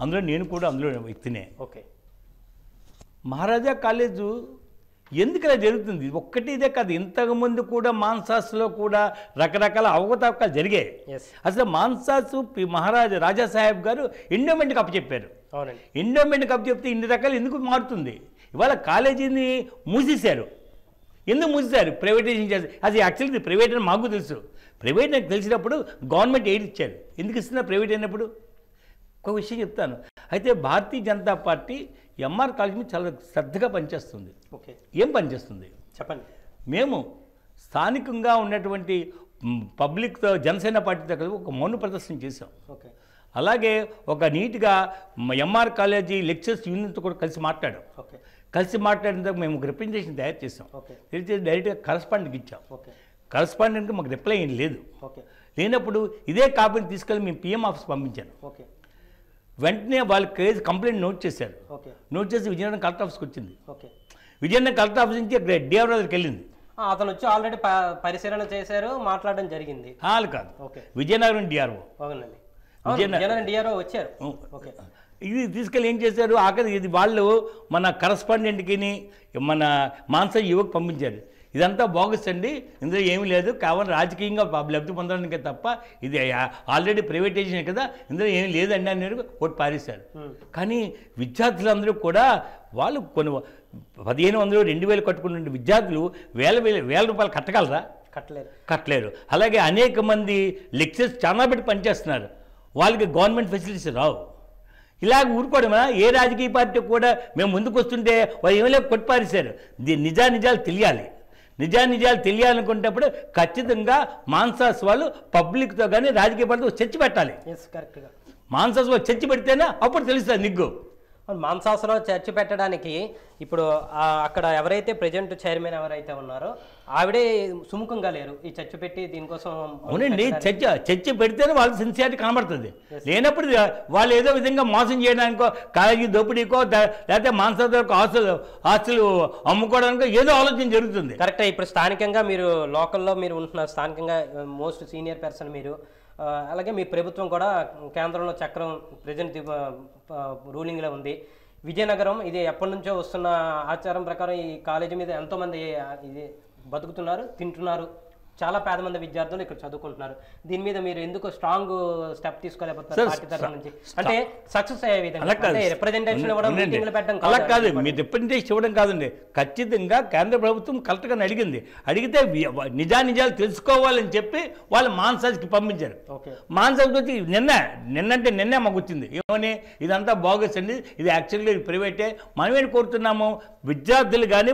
అందులో నేను కూడా అందులో వ్యక్తినే ఓకే మహారాజా కాలేజు ఎందుకు ఇలా జరుగుతుంది ఒక్కటి ఇదే కాదు ఇంతకుముందు కూడా మాన్సాస్లో కూడా రకరకాల అవకతవకాలు జరిగాయి అసలు మాన్సాస్ మహారాజా రాజా సాహెబ్ గారు ఎండోమెంట్కి అప్పచెప్పారు ఎండోమెంట్కి అప్పచెప్తే ఇన్ని రకాలు ఎందుకు మారుతుంది ఇవాళ కాలేజీని మూసేశారు ఎందుకు మూసేశారు ప్రైవేటైజేషన్ చేశారు అది యాక్చువల్లీ ప్రైవేట్ అని మాకు తెలుసు ప్రైవేట్ నాకు తెలిసినప్పుడు గవర్నమెంట్ ఎయిడ్ ఇచ్చారు ఎందుకు ఇస్తున్నా ప్రైవేట్ అయినప్పుడు ఒక విషయం చెప్తాను అయితే భారతీయ జనతా పార్టీ ఎంఆర్ కాలేజీ మీద చాలా శ్రద్ధగా పనిచేస్తుంది ఓకే ఏం పనిచేస్తుంది చెప్పండి మేము స్థానికంగా ఉన్నటువంటి పబ్లిక్తో జనసేన పార్టీతో కలిసి ఒక మౌన ప్రదర్శన చేశాం ఓకే అలాగే ఒక నీట్గా ఎంఆర్ కాలేజీ లెక్చర్స్ యూనియన్తో కూడా కలిసి మాట్లాడాం ఓకే కలిసి మాట్లాడినందుకు మేము రిప్రజెంటేషన్ తయారు చేసాం తెలిసి డైరెక్ట్గా కరస్పాండెంట్కి ఇచ్చాం కరస్పాండెంట్కి మాకు రిప్లై ఏం లేదు లేనప్పుడు ఇదే కాపీని తీసుకెళ్ళి మేము పిఎం ఆఫీస్ పంపించాను వెంటనే వాళ్ళ కేసు కంప్లైంట్ నోట్ చేశారు నోట్ చేసి విజయనగరం కలెక్టర్ ఆఫీస్కి వచ్చింది విజయనగరం కలెక్టర్ ఆఫీస్ నుంచి డిఆర్ దగ్గరికి వెళ్ళింది అతను వచ్చి ఆల్రెడీ పరిశీలన చేశారు మాట్లాడడం జరిగింది వాళ్ళు కాదు విజయనగరం డిఆర్ఓ విజయనగరం డిఆర్ఓ వచ్చారు ఇది తీసుకెళ్ళి ఏం చేశారు ఆఖరి ఇది వాళ్ళు మన కరస్పాండెంట్కి మన మాంస యువకు పంపించారు ఇదంతా బోగస్ అండి ఇందులో ఏమీ లేదు కేవలం రాజకీయంగా లబ్ధి పొందడానికే తప్ప ఇది ఆల్రెడీ ప్రైవేటైజేషన్ కదా ఇందులో ఏమీ లేదండి అని ఓటు పారేశారు కానీ విద్యార్థులందరూ కూడా వాళ్ళు కొన్ని పదిహేను వందలు రెండు వేలు కట్టుకున్న విద్యార్థులు వేల వేల వేల రూపాయలు కట్టగలరా కట్టలేరు కట్టలేరు అలాగే అనేక మంది లెక్చర్స్ చాలా పెట్టి పనిచేస్తున్నారు వాళ్ళకి గవర్నమెంట్ ఫెసిలిటీస్ రావు ఇలాగ ఊరుకోవడమా ఏ రాజకీయ పార్టీ కూడా మేము ముందుకు వస్తుంటే వాళ్ళు ఏమీ కొట్టిపారేశారు దీని నిజానిజాలు తెలియాలి నిజానిజాలు తెలియాలనుకునేటప్పుడు ఖచ్చితంగా మాన్సాస్ వాళ్ళు పబ్లిక్తో కానీ రాజకీయ పార్టీతో చర్చ పెట్టాలి మాన్సాస్ వాళ్ళు చర్చ పెడితేనే అప్పుడు తెలుస్తుంది నిగ్గు మాంసాసలో చర్చ పెట్టడానికి ఇప్పుడు అక్కడ ఎవరైతే ప్రజెంట్ చైర్మన్ ఎవరైతే ఉన్నారో ఆవిడే సుముఖంగా లేరు ఈ చర్చ పెట్టి దీనికోసం అవునండి చర్చ చర్చ పెడితేనే వాళ్ళ సిన్సియారిటీ కనబడుతుంది లేనప్పుడు వాళ్ళు ఏదో విధంగా మోసం చేయడానికో కాలేజీ దోపిడీకో లేకపోతే మాంసాసరకు హాస్టల్ హాస్టల్ అమ్ముకోవడానికో ఏదో ఆలోచన జరుగుతుంది కరెక్ట్ ఇప్పుడు స్థానికంగా మీరు లోకల్లో మీరు ఉంటున్నారు స్థానికంగా మోస్ట్ సీనియర్ పర్సన్ మీరు అలాగే మీ ప్రభుత్వం కూడా కేంద్రంలో చక్రం ప్రజెంట్ రూలింగ్లో ఉంది విజయనగరం ఇది ఎప్పటి నుంచో వస్తున్న ఆచారం ప్రకారం ఈ కాలేజీ మీద ఎంతోమంది ఇది బతుకుతున్నారు తింటున్నారు చాలా పేద మంది విద్యార్థులు ఇక్కడ చదువుకుంటున్నారు దీని మీద మీరు ఎందుకు స్ట్రాంగ్ స్టెప్ తీసుకోలేకపోతున్నారు మీరు అంటే సక్సెస్ రిప్రజెంటేషన్ ఇవ్వడం పెట్టడం కాదు కాదండి ఖచ్చితంగా కేంద్ర ప్రభుత్వం గా అడిగింది అడిగితే నిజానిజాలు తెలుసుకోవాలని చెప్పి వాళ్ళు మాన్సాజ్కి పంపించారు మాన్సాజ్కి వచ్చి నిన్న నిన్నంటే నిన్నే మాకు వచ్చింది ఏమని ఇదంతా బాగస్ అండి ఇది యాక్చువల్గా ఇది ప్రైవేటే మనమేం కోరుతున్నాము విద్యార్థులు కానీ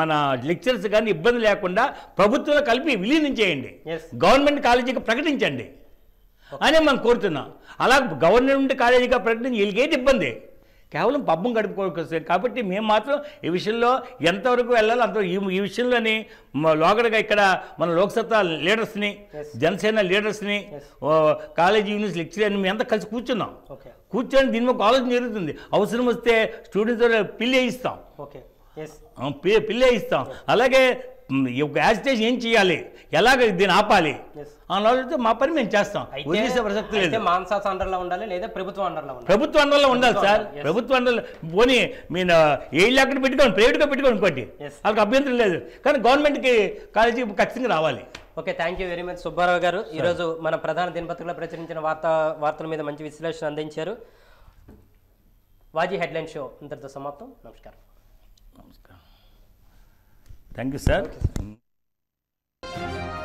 మన లెక్చరర్స్ కానీ ఇబ్బంది లేకుండా ప్రభుత్వం కలిపి విలీనం చేయండి గవర్నమెంట్ కాలేజీగా ప్రకటించండి అని మనం కోరుతున్నాం అలా గవర్నమెంట్ కాలేజీగా ప్రకటించి వీళ్ళకేది ఇబ్బంది కేవలం పబ్బం గడుపుకోవచ్చు కాబట్టి మేము మాత్రం ఈ విషయంలో ఎంతవరకు వెళ్ళాలో అంత ఈ విషయంలోని లోగడగా ఇక్కడ మన లోక్సత్తా లీడర్స్ని జనసేన లీడర్స్ని కాలేజీ యూనివర్స్ లెక్చరర్ మేము అంతా కలిసి కూర్చున్నాం కూర్చొని దీని మీద ఆలోచన జరుగుతుంది అవసరం వస్తే స్టూడెంట్స్ పిల్లి ఇస్తాం పిల్లి ఇస్తాం అలాగే ఒక యాజిటేషన్ ఏం చేయాలి ఎలాగ దీన్ని ఆపాలి ఆలోచిస్తే మా పని మేము చేస్తాం వదిలేసే ప్రసక్తి లేదు మానసాస అండర్లో ఉండాలి లేదా ప్రభుత్వం అండర్లో ప్రభుత్వ అండర్లో ఉండాలి సార్ ప్రభుత్వ అండర్లో పోనీ మీరు ఏళ్ళు అక్కడ పెట్టుకోండి ప్రైవేట్గా పెట్టుకోండి ఇంకోటి వాళ్ళకి అభ్యంతరం లేదు కానీ గవర్నమెంట్కి కాలేజీ ఖచ్చితంగా రావాలి okay thank you very much Subbarao garu ఈరోజు మన ప్రధాన దినపత్రికలో ప్రచురించిన వార్తా వార్తల మీద మంచి విశ్లేషణ అందించారు వాజీ హెడ్లైన్ షో ఇంతటితో సమాప్తం నమస్కారం Thank you, sir. Okay. Mm.